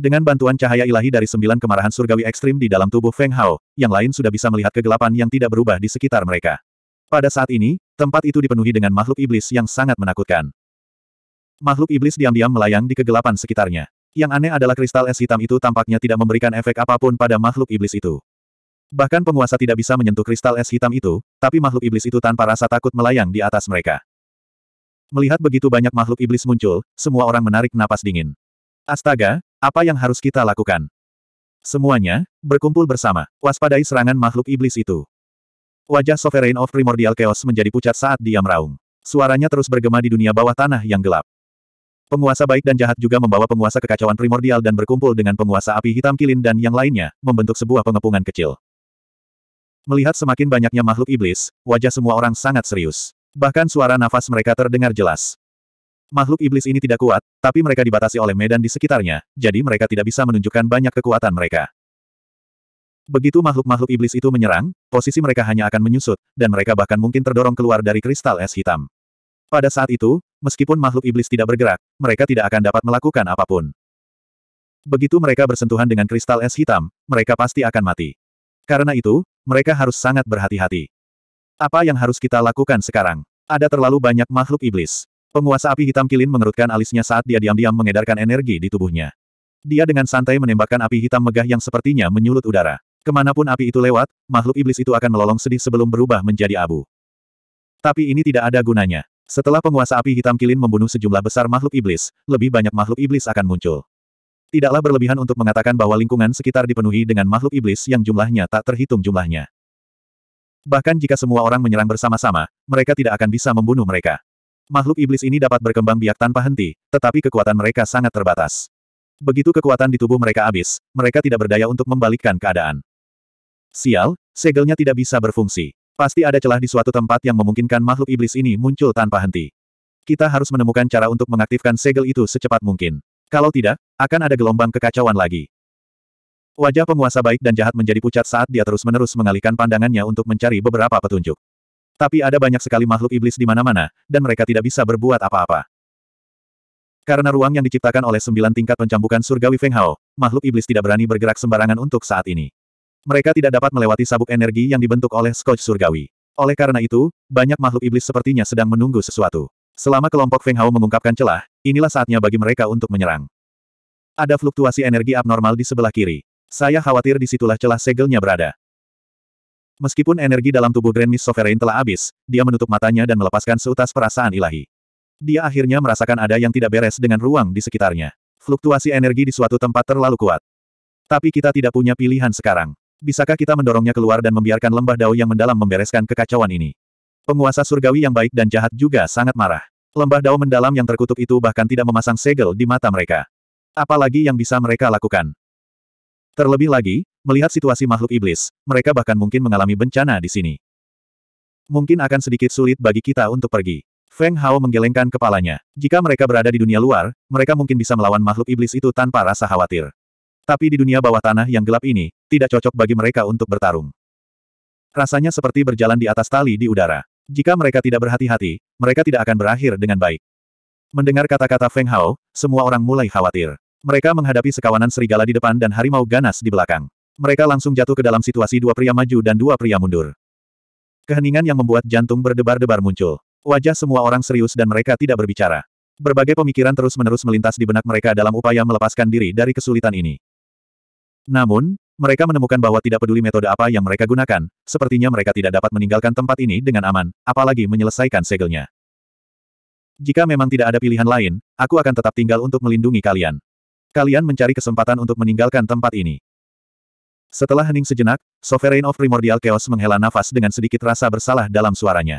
Dengan bantuan cahaya ilahi dari sembilan kemarahan surgawi ekstrim di dalam tubuh Feng Hao, yang lain sudah bisa melihat kegelapan yang tidak berubah di sekitar mereka. Pada saat ini, tempat itu dipenuhi dengan makhluk iblis yang sangat menakutkan. Makhluk iblis diam-diam melayang di kegelapan sekitarnya. Yang aneh adalah kristal es hitam itu tampaknya tidak memberikan efek apapun pada makhluk iblis itu. Bahkan penguasa tidak bisa menyentuh kristal es hitam itu, tapi makhluk iblis itu tanpa rasa takut melayang di atas mereka. Melihat begitu banyak makhluk iblis muncul, semua orang menarik napas dingin. Astaga, apa yang harus kita lakukan? Semuanya, berkumpul bersama, waspadai serangan makhluk iblis itu. Wajah Sovereign of Primordial Chaos menjadi pucat saat dia meraung. Suaranya terus bergema di dunia bawah tanah yang gelap. Penguasa baik dan jahat juga membawa penguasa kekacauan primordial dan berkumpul dengan penguasa api hitam kilin dan yang lainnya, membentuk sebuah pengepungan kecil. Melihat semakin banyaknya makhluk iblis, wajah semua orang sangat serius. Bahkan suara nafas mereka terdengar jelas. Makhluk iblis ini tidak kuat, tapi mereka dibatasi oleh medan di sekitarnya, jadi mereka tidak bisa menunjukkan banyak kekuatan mereka. Begitu makhluk-makhluk iblis itu menyerang, posisi mereka hanya akan menyusut, dan mereka bahkan mungkin terdorong keluar dari kristal es hitam. Pada saat itu, meskipun makhluk iblis tidak bergerak, mereka tidak akan dapat melakukan apapun. Begitu mereka bersentuhan dengan kristal es hitam, mereka pasti akan mati. Karena itu, mereka harus sangat berhati-hati. Apa yang harus kita lakukan sekarang? Ada terlalu banyak makhluk iblis. Penguasa api hitam Kilin mengerutkan alisnya saat dia diam-diam mengedarkan energi di tubuhnya. Dia dengan santai menembakkan api hitam megah yang sepertinya menyulut udara. Kemanapun api itu lewat, makhluk iblis itu akan melolong sedih sebelum berubah menjadi abu. Tapi ini tidak ada gunanya. Setelah penguasa api hitam Kilin membunuh sejumlah besar makhluk iblis, lebih banyak makhluk iblis akan muncul. Tidaklah berlebihan untuk mengatakan bahwa lingkungan sekitar dipenuhi dengan makhluk iblis yang jumlahnya tak terhitung jumlahnya. Bahkan jika semua orang menyerang bersama-sama, mereka tidak akan bisa membunuh mereka makhluk iblis ini dapat berkembang biak tanpa henti, tetapi kekuatan mereka sangat terbatas. Begitu kekuatan di tubuh mereka habis, mereka tidak berdaya untuk membalikkan keadaan. Sial, segelnya tidak bisa berfungsi. Pasti ada celah di suatu tempat yang memungkinkan makhluk iblis ini muncul tanpa henti. Kita harus menemukan cara untuk mengaktifkan segel itu secepat mungkin. Kalau tidak, akan ada gelombang kekacauan lagi. Wajah penguasa baik dan jahat menjadi pucat saat dia terus-menerus mengalihkan pandangannya untuk mencari beberapa petunjuk. Tapi ada banyak sekali makhluk iblis di mana-mana, dan mereka tidak bisa berbuat apa-apa. Karena ruang yang diciptakan oleh sembilan tingkat pencambukan surgawi Feng Hao, makhluk iblis tidak berani bergerak sembarangan untuk saat ini. Mereka tidak dapat melewati sabuk energi yang dibentuk oleh Scotch surgawi. Oleh karena itu, banyak makhluk iblis sepertinya sedang menunggu sesuatu. Selama kelompok Feng Hao mengungkapkan celah, inilah saatnya bagi mereka untuk menyerang. Ada fluktuasi energi abnormal di sebelah kiri. Saya khawatir disitulah celah segelnya berada. Meskipun energi dalam tubuh Grand Miss Sovereign telah habis, dia menutup matanya dan melepaskan seutas perasaan ilahi. Dia akhirnya merasakan ada yang tidak beres dengan ruang di sekitarnya. Fluktuasi energi di suatu tempat terlalu kuat. Tapi kita tidak punya pilihan sekarang. Bisakah kita mendorongnya keluar dan membiarkan lembah dao yang mendalam membereskan kekacauan ini? Penguasa surgawi yang baik dan jahat juga sangat marah. Lembah dao mendalam yang terkutuk itu bahkan tidak memasang segel di mata mereka. Apalagi yang bisa mereka lakukan? Terlebih lagi, Melihat situasi makhluk iblis, mereka bahkan mungkin mengalami bencana di sini. Mungkin akan sedikit sulit bagi kita untuk pergi. Feng Hao menggelengkan kepalanya. Jika mereka berada di dunia luar, mereka mungkin bisa melawan makhluk iblis itu tanpa rasa khawatir. Tapi di dunia bawah tanah yang gelap ini, tidak cocok bagi mereka untuk bertarung. Rasanya seperti berjalan di atas tali di udara. Jika mereka tidak berhati-hati, mereka tidak akan berakhir dengan baik. Mendengar kata-kata Feng Hao, semua orang mulai khawatir. Mereka menghadapi sekawanan serigala di depan dan harimau ganas di belakang mereka langsung jatuh ke dalam situasi dua pria maju dan dua pria mundur. Keheningan yang membuat jantung berdebar-debar muncul. Wajah semua orang serius dan mereka tidak berbicara. Berbagai pemikiran terus-menerus melintas di benak mereka dalam upaya melepaskan diri dari kesulitan ini. Namun, mereka menemukan bahwa tidak peduli metode apa yang mereka gunakan, sepertinya mereka tidak dapat meninggalkan tempat ini dengan aman, apalagi menyelesaikan segelnya. Jika memang tidak ada pilihan lain, aku akan tetap tinggal untuk melindungi kalian. Kalian mencari kesempatan untuk meninggalkan tempat ini. Setelah hening sejenak, Sovereign of Primordial Chaos menghela nafas dengan sedikit rasa bersalah dalam suaranya.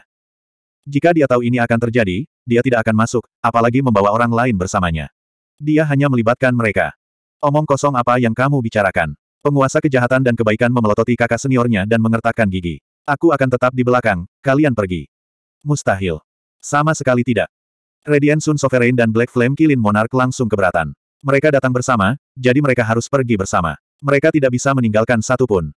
Jika dia tahu ini akan terjadi, dia tidak akan masuk, apalagi membawa orang lain bersamanya. Dia hanya melibatkan mereka. Omong kosong apa yang kamu bicarakan. Penguasa kejahatan dan kebaikan memelototi kakak seniornya dan mengertakkan gigi. Aku akan tetap di belakang, kalian pergi. Mustahil. Sama sekali tidak. Radiant Sun Sovereign dan Black Flame Kilin Monarch langsung keberatan. Mereka datang bersama, jadi mereka harus pergi bersama. Mereka tidak bisa meninggalkan satu pun.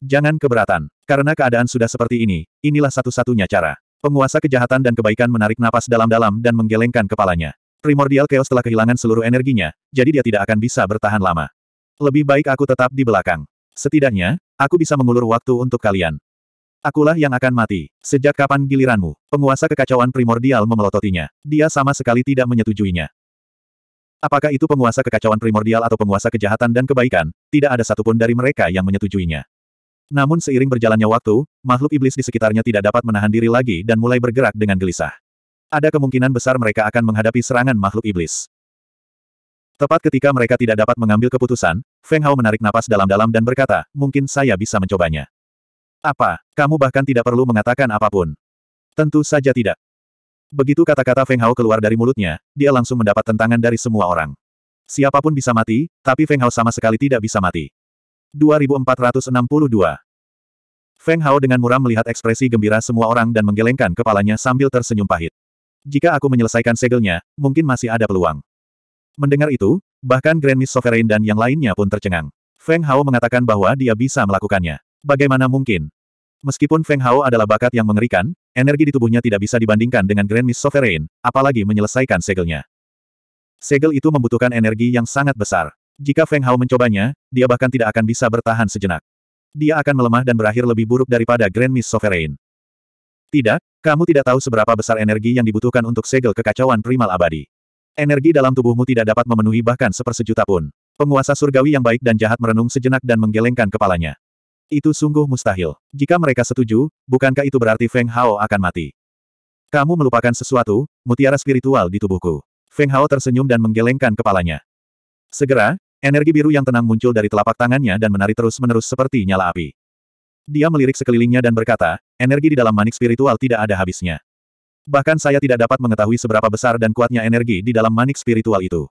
Jangan keberatan, karena keadaan sudah seperti ini, inilah satu-satunya cara. Penguasa kejahatan dan kebaikan menarik napas dalam-dalam dan menggelengkan kepalanya. Primordial Chaos telah kehilangan seluruh energinya, jadi dia tidak akan bisa bertahan lama. Lebih baik aku tetap di belakang. Setidaknya, aku bisa mengulur waktu untuk kalian. Akulah yang akan mati. Sejak kapan giliranmu? Penguasa kekacauan primordial memelototinya. Dia sama sekali tidak menyetujuinya. Apakah itu penguasa kekacauan primordial atau penguasa kejahatan dan kebaikan, tidak ada satupun dari mereka yang menyetujuinya. Namun seiring berjalannya waktu, makhluk iblis di sekitarnya tidak dapat menahan diri lagi dan mulai bergerak dengan gelisah. Ada kemungkinan besar mereka akan menghadapi serangan makhluk iblis. Tepat ketika mereka tidak dapat mengambil keputusan, Feng Hao menarik napas dalam-dalam dan berkata, mungkin saya bisa mencobanya. Apa, kamu bahkan tidak perlu mengatakan apapun. Tentu saja tidak. Begitu kata-kata Feng Hao keluar dari mulutnya, dia langsung mendapat tentangan dari semua orang. Siapapun bisa mati, tapi Feng Hao sama sekali tidak bisa mati. 2462 Feng Hao dengan muram melihat ekspresi gembira semua orang dan menggelengkan kepalanya sambil tersenyum pahit. Jika aku menyelesaikan segelnya, mungkin masih ada peluang. Mendengar itu, bahkan Grand Miss Sovereign dan yang lainnya pun tercengang. Feng Hao mengatakan bahwa dia bisa melakukannya. Bagaimana mungkin? Meskipun Feng Hao adalah bakat yang mengerikan, energi di tubuhnya tidak bisa dibandingkan dengan Grand Miss Sovereign, apalagi menyelesaikan segelnya. Segel itu membutuhkan energi yang sangat besar. Jika Feng Hao mencobanya, dia bahkan tidak akan bisa bertahan sejenak. Dia akan melemah dan berakhir lebih buruk daripada Grand Miss Sovereign. Tidak, kamu tidak tahu seberapa besar energi yang dibutuhkan untuk segel kekacauan primal abadi. Energi dalam tubuhmu tidak dapat memenuhi bahkan sepersejuta pun. Penguasa surgawi yang baik dan jahat merenung sejenak dan menggelengkan kepalanya. Itu sungguh mustahil. Jika mereka setuju, bukankah itu berarti Feng Hao akan mati? Kamu melupakan sesuatu, mutiara spiritual di tubuhku. Feng Hao tersenyum dan menggelengkan kepalanya. Segera, energi biru yang tenang muncul dari telapak tangannya dan menari terus-menerus seperti nyala api. Dia melirik sekelilingnya dan berkata, energi di dalam manik spiritual tidak ada habisnya. Bahkan saya tidak dapat mengetahui seberapa besar dan kuatnya energi di dalam manik spiritual itu.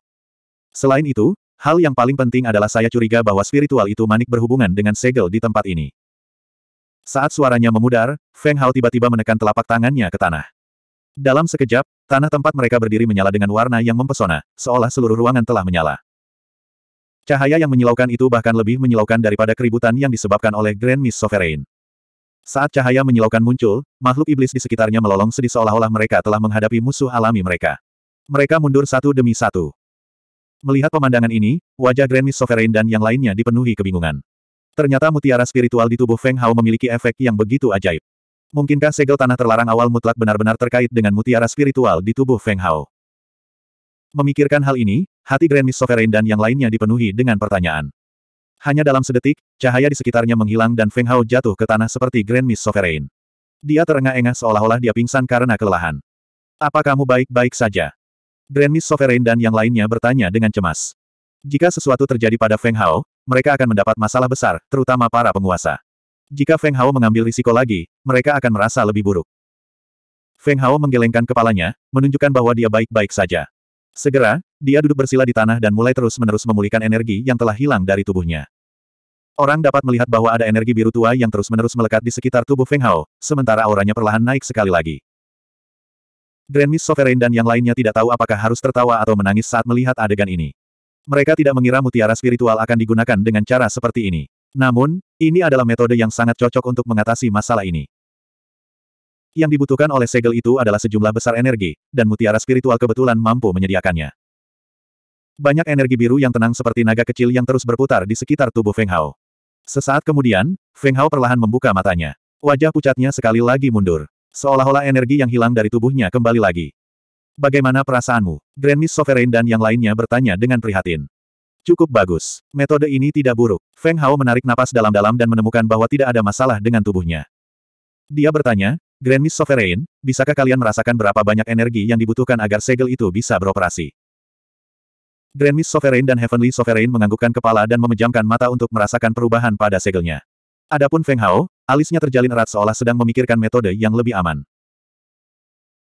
Selain itu, Hal yang paling penting adalah saya curiga bahwa spiritual itu manik berhubungan dengan segel di tempat ini. Saat suaranya memudar, Feng Hao tiba-tiba menekan telapak tangannya ke tanah. Dalam sekejap, tanah tempat mereka berdiri menyala dengan warna yang mempesona, seolah seluruh ruangan telah menyala. Cahaya yang menyilaukan itu bahkan lebih menyilaukan daripada keributan yang disebabkan oleh Grand Miss Sovereign. Saat cahaya menyilaukan muncul, makhluk iblis di sekitarnya melolong sedih seolah-olah mereka telah menghadapi musuh alami mereka. Mereka mundur satu demi satu. Melihat pemandangan ini, wajah Grand Miss Sovereign dan yang lainnya dipenuhi kebingungan. Ternyata mutiara spiritual di tubuh Feng Hao memiliki efek yang begitu ajaib. Mungkinkah segel tanah terlarang awal mutlak benar-benar terkait dengan mutiara spiritual di tubuh Feng Hao? Memikirkan hal ini, hati Grand Miss Sovereign dan yang lainnya dipenuhi dengan pertanyaan. Hanya dalam sedetik, cahaya di sekitarnya menghilang dan Feng Hao jatuh ke tanah seperti Grand Miss Sovereign. Dia terengah-engah seolah-olah dia pingsan karena kelelahan. Apa kamu baik-baik saja? Grandmaster Sovereign dan yang lainnya bertanya dengan cemas. Jika sesuatu terjadi pada Feng Hao, mereka akan mendapat masalah besar, terutama para penguasa. Jika Feng Hao mengambil risiko lagi, mereka akan merasa lebih buruk. Feng Hao menggelengkan kepalanya, menunjukkan bahwa dia baik-baik saja. Segera, dia duduk bersila di tanah dan mulai terus-menerus memulihkan energi yang telah hilang dari tubuhnya. Orang dapat melihat bahwa ada energi biru tua yang terus-menerus melekat di sekitar tubuh Feng Hao, sementara auranya perlahan naik sekali lagi. Grand Miss Sovereign dan yang lainnya tidak tahu apakah harus tertawa atau menangis saat melihat adegan ini. Mereka tidak mengira mutiara spiritual akan digunakan dengan cara seperti ini. Namun, ini adalah metode yang sangat cocok untuk mengatasi masalah ini. Yang dibutuhkan oleh segel itu adalah sejumlah besar energi, dan mutiara spiritual kebetulan mampu menyediakannya. Banyak energi biru yang tenang seperti naga kecil yang terus berputar di sekitar tubuh Feng Hao. Sesaat kemudian, Feng Hao perlahan membuka matanya. Wajah pucatnya sekali lagi mundur. Seolah-olah energi yang hilang dari tubuhnya kembali lagi. Bagaimana perasaanmu? Grand Miss Sovereign dan yang lainnya bertanya dengan prihatin. Cukup bagus. Metode ini tidak buruk. Feng Hao menarik napas dalam-dalam dan menemukan bahwa tidak ada masalah dengan tubuhnya. Dia bertanya, Grand Miss Sovereign, bisakah kalian merasakan berapa banyak energi yang dibutuhkan agar segel itu bisa beroperasi? Grand Miss Sovereign dan Heavenly Sovereign menganggukkan kepala dan memejamkan mata untuk merasakan perubahan pada segelnya. Adapun Feng Hao, Alisnya terjalin erat seolah sedang memikirkan metode yang lebih aman.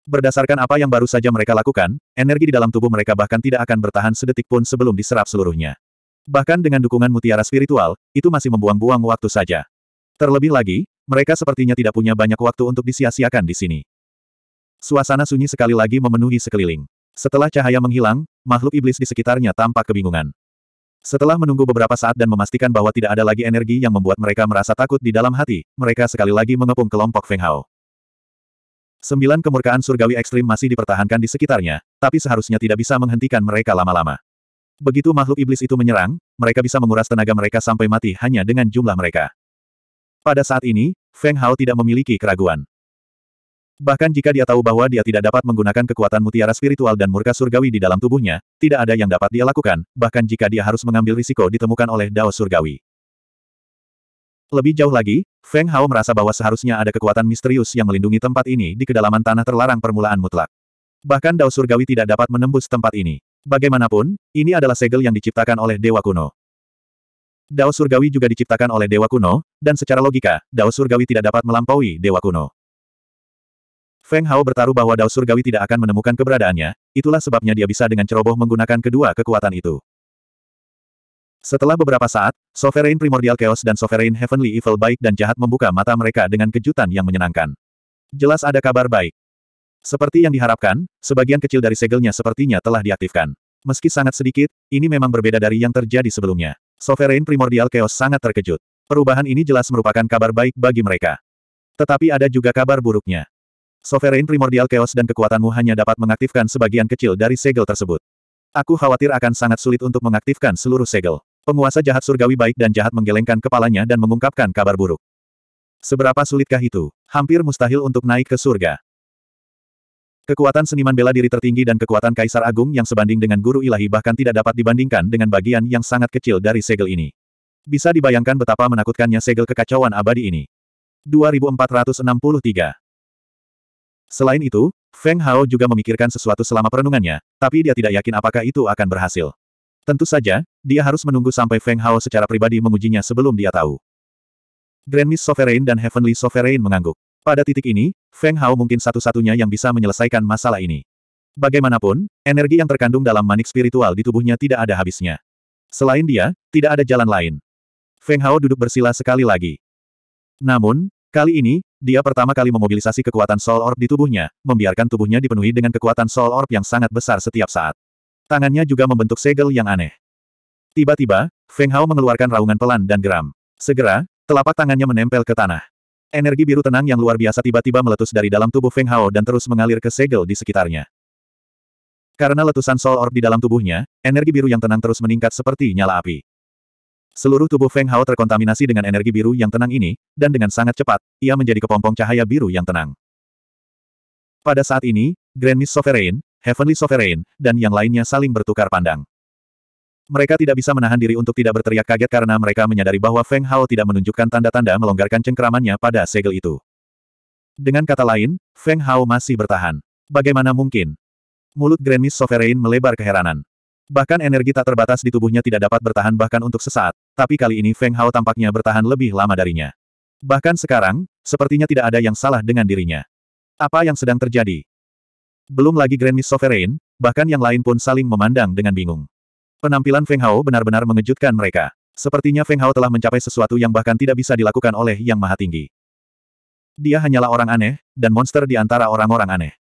Berdasarkan apa yang baru saja mereka lakukan, energi di dalam tubuh mereka bahkan tidak akan bertahan sedetik pun sebelum diserap seluruhnya. Bahkan dengan dukungan mutiara spiritual, itu masih membuang-buang waktu saja. Terlebih lagi, mereka sepertinya tidak punya banyak waktu untuk disia-siakan di sini. Suasana sunyi sekali lagi memenuhi sekeliling. Setelah cahaya menghilang, makhluk iblis di sekitarnya tampak kebingungan. Setelah menunggu beberapa saat dan memastikan bahwa tidak ada lagi energi yang membuat mereka merasa takut di dalam hati, mereka sekali lagi mengepung kelompok Feng Hao. Sembilan kemurkaan surgawi ekstrim masih dipertahankan di sekitarnya, tapi seharusnya tidak bisa menghentikan mereka lama-lama. Begitu makhluk iblis itu menyerang, mereka bisa menguras tenaga mereka sampai mati hanya dengan jumlah mereka. Pada saat ini, Feng Hao tidak memiliki keraguan. Bahkan jika dia tahu bahwa dia tidak dapat menggunakan kekuatan mutiara spiritual dan murka surgawi di dalam tubuhnya, tidak ada yang dapat dia lakukan, bahkan jika dia harus mengambil risiko ditemukan oleh Dao surgawi. Lebih jauh lagi, Feng Hao merasa bahwa seharusnya ada kekuatan misterius yang melindungi tempat ini di kedalaman tanah terlarang permulaan mutlak. Bahkan Dao Surgawi tidak dapat menembus tempat ini. Bagaimanapun, ini adalah segel yang diciptakan oleh Dewa Kuno. Dao Surgawi juga diciptakan oleh Dewa Kuno, dan secara logika, Dao Surgawi tidak dapat melampaui Dewa Kuno. Feng Hao bertaruh bahwa Dao Surgawi tidak akan menemukan keberadaannya, itulah sebabnya dia bisa dengan ceroboh menggunakan kedua kekuatan itu. Setelah beberapa saat, Sovereign Primordial Chaos dan Sovereign Heavenly Evil baik dan jahat membuka mata mereka dengan kejutan yang menyenangkan. Jelas ada kabar baik. Seperti yang diharapkan, sebagian kecil dari segelnya sepertinya telah diaktifkan. Meski sangat sedikit, ini memang berbeda dari yang terjadi sebelumnya. Sovereign Primordial Chaos sangat terkejut. Perubahan ini jelas merupakan kabar baik bagi mereka. Tetapi ada juga kabar buruknya. Sovereign Primordial Chaos dan kekuatanmu hanya dapat mengaktifkan sebagian kecil dari segel tersebut. Aku khawatir akan sangat sulit untuk mengaktifkan seluruh segel. Penguasa jahat surgawi baik dan jahat menggelengkan kepalanya dan mengungkapkan kabar buruk. Seberapa sulitkah itu? Hampir mustahil untuk naik ke surga. Kekuatan seniman bela diri tertinggi dan kekuatan kaisar agung yang sebanding dengan guru ilahi bahkan tidak dapat dibandingkan dengan bagian yang sangat kecil dari segel ini. Bisa dibayangkan betapa menakutkannya segel kekacauan abadi ini. 2463 Selain itu, Feng Hao juga memikirkan sesuatu selama perenungannya, tapi dia tidak yakin apakah itu akan berhasil. Tentu saja, dia harus menunggu sampai Feng Hao secara pribadi mengujinya sebelum dia tahu. Grand Miss Sovereign dan Heavenly Sovereign mengangguk. Pada titik ini, Feng Hao mungkin satu-satunya yang bisa menyelesaikan masalah ini. Bagaimanapun, energi yang terkandung dalam manik spiritual di tubuhnya tidak ada habisnya. Selain dia, tidak ada jalan lain. Feng Hao duduk bersila sekali lagi. Namun, kali ini, dia pertama kali memobilisasi kekuatan Soul Orb di tubuhnya, membiarkan tubuhnya dipenuhi dengan kekuatan Soul Orb yang sangat besar setiap saat. Tangannya juga membentuk segel yang aneh. Tiba-tiba, Feng Hao mengeluarkan raungan pelan dan geram. Segera, telapak tangannya menempel ke tanah. Energi biru tenang yang luar biasa tiba-tiba meletus dari dalam tubuh Feng Hao dan terus mengalir ke segel di sekitarnya. Karena letusan Soul Orb di dalam tubuhnya, energi biru yang tenang terus meningkat seperti nyala api. Seluruh tubuh Feng Hao terkontaminasi dengan energi biru yang tenang ini, dan dengan sangat cepat, ia menjadi kepompong cahaya biru yang tenang. Pada saat ini, Grand Miss Sovereign, Heavenly Sovereign, dan yang lainnya saling bertukar pandang. Mereka tidak bisa menahan diri untuk tidak berteriak kaget karena mereka menyadari bahwa Feng Hao tidak menunjukkan tanda-tanda melonggarkan cengkeramannya pada segel itu. Dengan kata lain, Feng Hao masih bertahan. Bagaimana mungkin? Mulut Grand Miss Sovereign melebar keheranan. Bahkan energi tak terbatas di tubuhnya tidak dapat bertahan bahkan untuk sesaat, tapi kali ini Feng Hao tampaknya bertahan lebih lama darinya. Bahkan sekarang, sepertinya tidak ada yang salah dengan dirinya. Apa yang sedang terjadi? Belum lagi Grand Miss Sovereign, bahkan yang lain pun saling memandang dengan bingung. Penampilan Feng Hao benar-benar mengejutkan mereka. Sepertinya Feng Hao telah mencapai sesuatu yang bahkan tidak bisa dilakukan oleh Yang Maha Tinggi. Dia hanyalah orang aneh, dan monster di antara orang-orang aneh.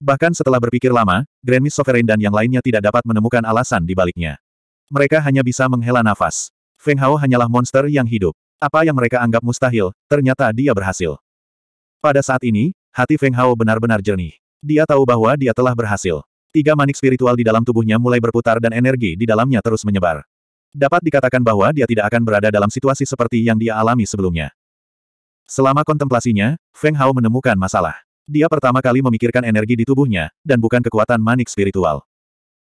Bahkan setelah berpikir lama, Grand Miss Sovereign dan yang lainnya tidak dapat menemukan alasan di baliknya. Mereka hanya bisa menghela nafas. Feng Hao hanyalah monster yang hidup. Apa yang mereka anggap mustahil, ternyata dia berhasil. Pada saat ini, hati Feng Hao benar-benar jernih. Dia tahu bahwa dia telah berhasil. Tiga manik spiritual di dalam tubuhnya mulai berputar dan energi di dalamnya terus menyebar. Dapat dikatakan bahwa dia tidak akan berada dalam situasi seperti yang dia alami sebelumnya. Selama kontemplasinya, Feng Hao menemukan masalah. Dia pertama kali memikirkan energi di tubuhnya, dan bukan kekuatan manik spiritual.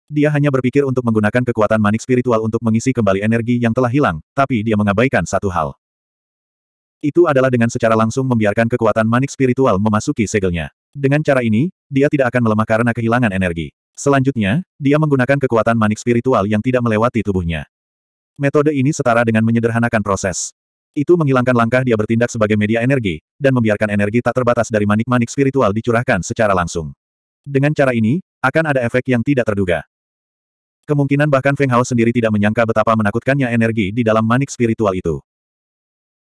Dia hanya berpikir untuk menggunakan kekuatan manik spiritual untuk mengisi kembali energi yang telah hilang, tapi dia mengabaikan satu hal. Itu adalah dengan secara langsung membiarkan kekuatan manik spiritual memasuki segelnya. Dengan cara ini, dia tidak akan melemah karena kehilangan energi. Selanjutnya, dia menggunakan kekuatan manik spiritual yang tidak melewati tubuhnya. Metode ini setara dengan menyederhanakan proses. Itu menghilangkan langkah dia bertindak sebagai media energi, dan membiarkan energi tak terbatas dari manik-manik spiritual dicurahkan secara langsung. Dengan cara ini, akan ada efek yang tidak terduga. Kemungkinan bahkan Feng Hao sendiri tidak menyangka betapa menakutkannya energi di dalam manik spiritual itu.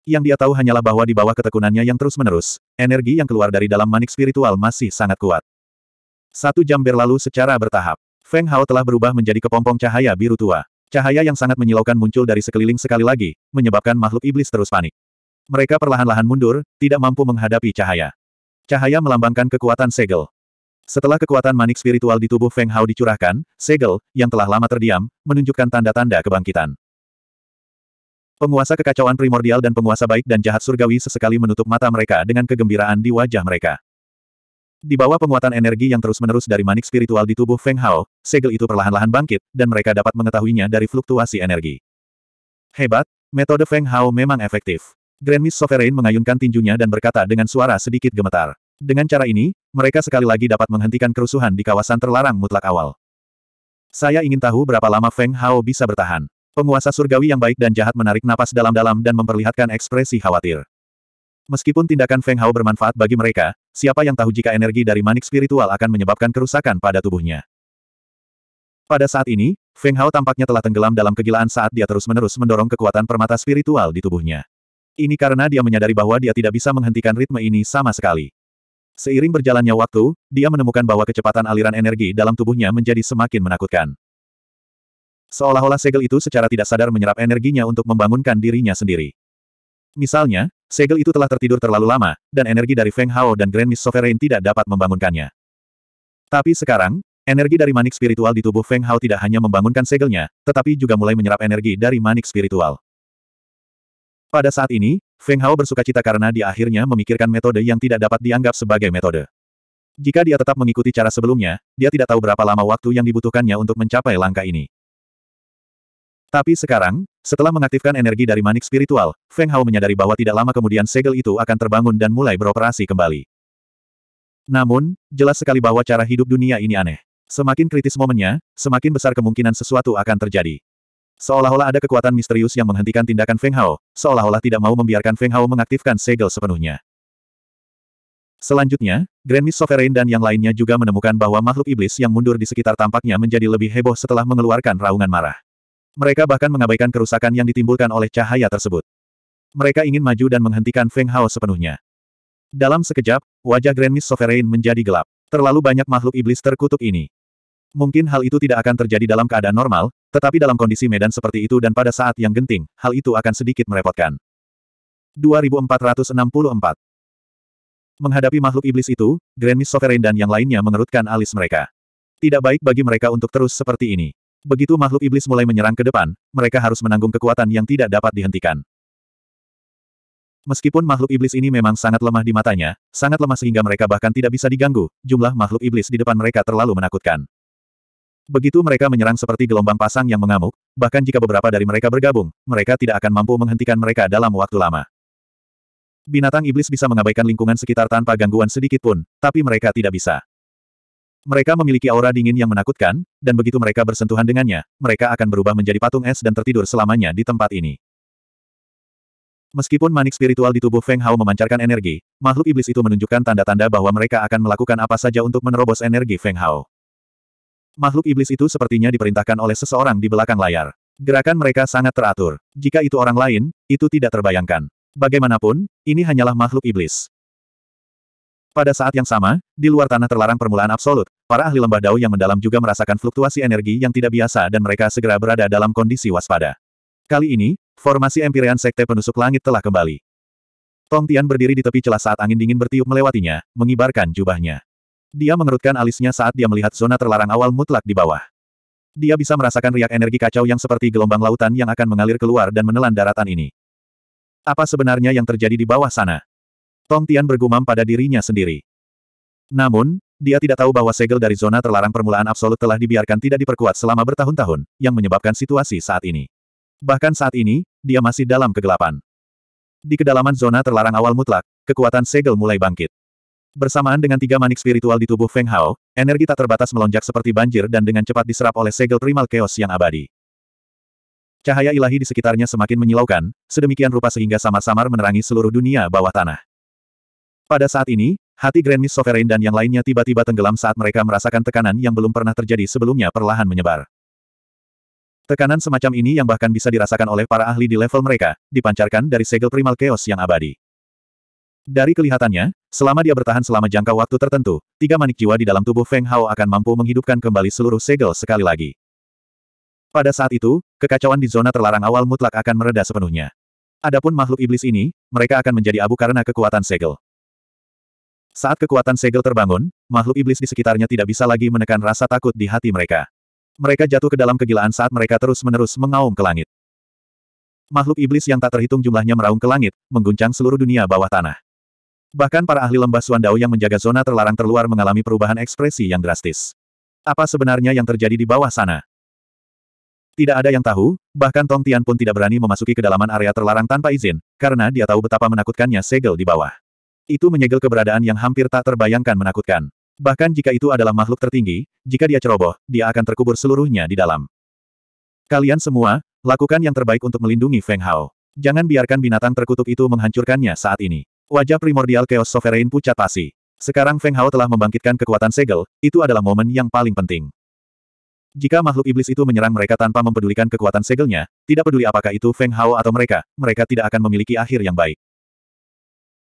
Yang dia tahu hanyalah bahwa di bawah ketekunannya yang terus-menerus, energi yang keluar dari dalam manik spiritual masih sangat kuat. Satu jam berlalu secara bertahap. Feng Hao telah berubah menjadi kepompong cahaya biru tua. Cahaya yang sangat menyilaukan muncul dari sekeliling sekali lagi, menyebabkan makhluk iblis terus panik. Mereka perlahan-lahan mundur, tidak mampu menghadapi cahaya. Cahaya melambangkan kekuatan segel. Setelah kekuatan manik spiritual di tubuh Feng Hao dicurahkan, segel, yang telah lama terdiam, menunjukkan tanda-tanda kebangkitan. Penguasa kekacauan primordial dan penguasa baik dan jahat surgawi sesekali menutup mata mereka dengan kegembiraan di wajah mereka. Di bawah penguatan energi yang terus-menerus dari manik spiritual di tubuh Feng Hao, segel itu perlahan-lahan bangkit, dan mereka dapat mengetahuinya dari fluktuasi energi. Hebat, metode Feng Hao memang efektif. Grand Miss Sovereign mengayunkan tinjunya dan berkata dengan suara sedikit gemetar. Dengan cara ini, mereka sekali lagi dapat menghentikan kerusuhan di kawasan terlarang mutlak awal. Saya ingin tahu berapa lama Feng Hao bisa bertahan. Penguasa surgawi yang baik dan jahat menarik napas dalam-dalam dan memperlihatkan ekspresi khawatir. Meskipun tindakan Feng Hao bermanfaat bagi mereka, siapa yang tahu jika energi dari manik spiritual akan menyebabkan kerusakan pada tubuhnya. Pada saat ini, Feng Hao tampaknya telah tenggelam dalam kegilaan saat dia terus-menerus mendorong kekuatan permata spiritual di tubuhnya. Ini karena dia menyadari bahwa dia tidak bisa menghentikan ritme ini sama sekali. Seiring berjalannya waktu, dia menemukan bahwa kecepatan aliran energi dalam tubuhnya menjadi semakin menakutkan. Seolah-olah segel itu secara tidak sadar menyerap energinya untuk membangunkan dirinya sendiri. Misalnya, segel itu telah tertidur terlalu lama, dan energi dari Feng Hao dan Grand Miss Sovereign tidak dapat membangunkannya. Tapi sekarang, energi dari manik spiritual di tubuh Feng Hao tidak hanya membangunkan segelnya, tetapi juga mulai menyerap energi dari manik spiritual. Pada saat ini, Feng Hao bersuka cita karena dia akhirnya memikirkan metode yang tidak dapat dianggap sebagai metode. Jika dia tetap mengikuti cara sebelumnya, dia tidak tahu berapa lama waktu yang dibutuhkannya untuk mencapai langkah ini. Tapi sekarang, setelah mengaktifkan energi dari manik spiritual, Feng Hao menyadari bahwa tidak lama kemudian segel itu akan terbangun dan mulai beroperasi kembali. Namun, jelas sekali bahwa cara hidup dunia ini aneh. Semakin kritis momennya, semakin besar kemungkinan sesuatu akan terjadi. Seolah-olah ada kekuatan misterius yang menghentikan tindakan Feng Hao, seolah-olah tidak mau membiarkan Feng Hao mengaktifkan segel sepenuhnya. Selanjutnya, Grand Miss Sovereign dan yang lainnya juga menemukan bahwa makhluk iblis yang mundur di sekitar tampaknya menjadi lebih heboh setelah mengeluarkan raungan marah. Mereka bahkan mengabaikan kerusakan yang ditimbulkan oleh cahaya tersebut. Mereka ingin maju dan menghentikan Feng Hao sepenuhnya. Dalam sekejap, wajah Grand Miss Sovereign menjadi gelap. Terlalu banyak makhluk iblis terkutuk ini. Mungkin hal itu tidak akan terjadi dalam keadaan normal, tetapi dalam kondisi medan seperti itu dan pada saat yang genting, hal itu akan sedikit merepotkan. 2464 Menghadapi makhluk iblis itu, Grand Miss Sovereign dan yang lainnya mengerutkan alis mereka. Tidak baik bagi mereka untuk terus seperti ini. Begitu makhluk iblis mulai menyerang ke depan, mereka harus menanggung kekuatan yang tidak dapat dihentikan. Meskipun makhluk iblis ini memang sangat lemah di matanya, sangat lemah sehingga mereka bahkan tidak bisa diganggu, jumlah makhluk iblis di depan mereka terlalu menakutkan. Begitu mereka menyerang seperti gelombang pasang yang mengamuk, bahkan jika beberapa dari mereka bergabung, mereka tidak akan mampu menghentikan mereka dalam waktu lama. Binatang iblis bisa mengabaikan lingkungan sekitar tanpa gangguan sedikit pun, tapi mereka tidak bisa. Mereka memiliki aura dingin yang menakutkan, dan begitu mereka bersentuhan dengannya, mereka akan berubah menjadi patung es dan tertidur selamanya di tempat ini. Meskipun manik spiritual di tubuh Feng Hao memancarkan energi, makhluk iblis itu menunjukkan tanda-tanda bahwa mereka akan melakukan apa saja untuk menerobos energi Feng Hao. Makhluk iblis itu sepertinya diperintahkan oleh seseorang di belakang layar. Gerakan mereka sangat teratur. Jika itu orang lain, itu tidak terbayangkan. Bagaimanapun, ini hanyalah makhluk iblis. Pada saat yang sama, di luar tanah terlarang permulaan absolut, para ahli lembah dao yang mendalam juga merasakan fluktuasi energi yang tidak biasa dan mereka segera berada dalam kondisi waspada. Kali ini, formasi Empyrean Sekte Penusuk Langit telah kembali. Tong Tian berdiri di tepi celah saat angin dingin bertiup melewatinya, mengibarkan jubahnya. Dia mengerutkan alisnya saat dia melihat zona terlarang awal mutlak di bawah. Dia bisa merasakan riak energi kacau yang seperti gelombang lautan yang akan mengalir keluar dan menelan daratan ini. Apa sebenarnya yang terjadi di bawah sana? Tong Tian bergumam pada dirinya sendiri. Namun, dia tidak tahu bahwa segel dari zona terlarang permulaan absolut telah dibiarkan tidak diperkuat selama bertahun-tahun, yang menyebabkan situasi saat ini. Bahkan saat ini, dia masih dalam kegelapan. Di kedalaman zona terlarang awal mutlak, kekuatan segel mulai bangkit. Bersamaan dengan tiga manik spiritual di tubuh Feng Hao, energi tak terbatas melonjak seperti banjir dan dengan cepat diserap oleh segel primal chaos yang abadi. Cahaya ilahi di sekitarnya semakin menyilaukan, sedemikian rupa sehingga samar-samar menerangi seluruh dunia bawah tanah. Pada saat ini, hati Grand Miss Sovereign dan yang lainnya tiba-tiba tenggelam saat mereka merasakan tekanan yang belum pernah terjadi sebelumnya perlahan menyebar. Tekanan semacam ini yang bahkan bisa dirasakan oleh para ahli di level mereka, dipancarkan dari segel primal chaos yang abadi. Dari kelihatannya, selama dia bertahan selama jangka waktu tertentu, tiga manik jiwa di dalam tubuh Feng Hao akan mampu menghidupkan kembali seluruh segel sekali lagi. Pada saat itu, kekacauan di zona terlarang awal mutlak akan mereda sepenuhnya. Adapun makhluk iblis ini, mereka akan menjadi abu karena kekuatan segel. Saat kekuatan segel terbangun, makhluk iblis di sekitarnya tidak bisa lagi menekan rasa takut di hati mereka. Mereka jatuh ke dalam kegilaan saat mereka terus-menerus mengaum ke langit. Makhluk iblis yang tak terhitung jumlahnya meraung ke langit, mengguncang seluruh dunia bawah tanah. Bahkan para ahli lembah Suandao yang menjaga zona terlarang terluar mengalami perubahan ekspresi yang drastis. Apa sebenarnya yang terjadi di bawah sana? Tidak ada yang tahu, bahkan Tong Tian pun tidak berani memasuki kedalaman area terlarang tanpa izin, karena dia tahu betapa menakutkannya segel di bawah. Itu menyegel keberadaan yang hampir tak terbayangkan menakutkan. Bahkan jika itu adalah makhluk tertinggi, jika dia ceroboh, dia akan terkubur seluruhnya di dalam. Kalian semua, lakukan yang terbaik untuk melindungi Feng Hao. Jangan biarkan binatang terkutuk itu menghancurkannya saat ini. Wajah primordial Chaos Sovereign pucat pasi. Sekarang Feng Hao telah membangkitkan kekuatan segel, itu adalah momen yang paling penting. Jika makhluk iblis itu menyerang mereka tanpa mempedulikan kekuatan segelnya, tidak peduli apakah itu Feng Hao atau mereka, mereka tidak akan memiliki akhir yang baik.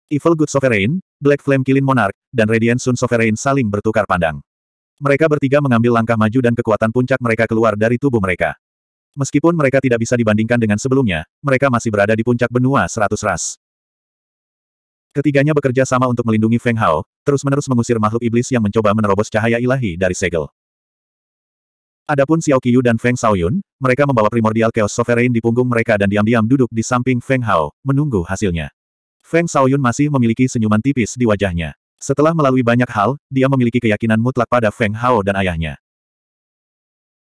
Evil Good Sovereign, Black Flame Killing Monarch, dan Radiant Sun Sovereign saling bertukar pandang. Mereka bertiga mengambil langkah maju dan kekuatan puncak mereka keluar dari tubuh mereka. Meskipun mereka tidak bisa dibandingkan dengan sebelumnya, mereka masih berada di puncak benua seratus ras. Ketiganya bekerja sama untuk melindungi Feng Hao, terus-menerus mengusir makhluk iblis yang mencoba menerobos cahaya ilahi dari segel. Adapun Xiao Qiyu dan Feng Shaoyun, mereka membawa primordial Chaos Sovereign di punggung mereka dan diam-diam duduk di samping Feng Hao, menunggu hasilnya. Feng Shaoyun masih memiliki senyuman tipis di wajahnya. Setelah melalui banyak hal, dia memiliki keyakinan mutlak pada Feng Hao dan ayahnya.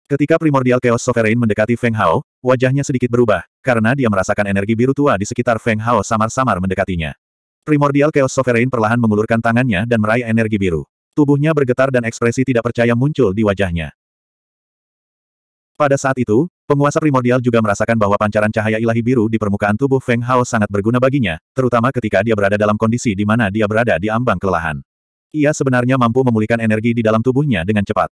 Ketika primordial Chaos Sovereign mendekati Feng Hao, wajahnya sedikit berubah, karena dia merasakan energi biru tua di sekitar Feng Hao samar-samar mendekatinya. Primordial Chaos Sovereign perlahan mengulurkan tangannya dan meraih energi biru. Tubuhnya bergetar dan ekspresi tidak percaya muncul di wajahnya. Pada saat itu, penguasa primordial juga merasakan bahwa pancaran cahaya ilahi biru di permukaan tubuh Feng Hao sangat berguna baginya, terutama ketika dia berada dalam kondisi di mana dia berada di ambang kelelahan. Ia sebenarnya mampu memulihkan energi di dalam tubuhnya dengan cepat.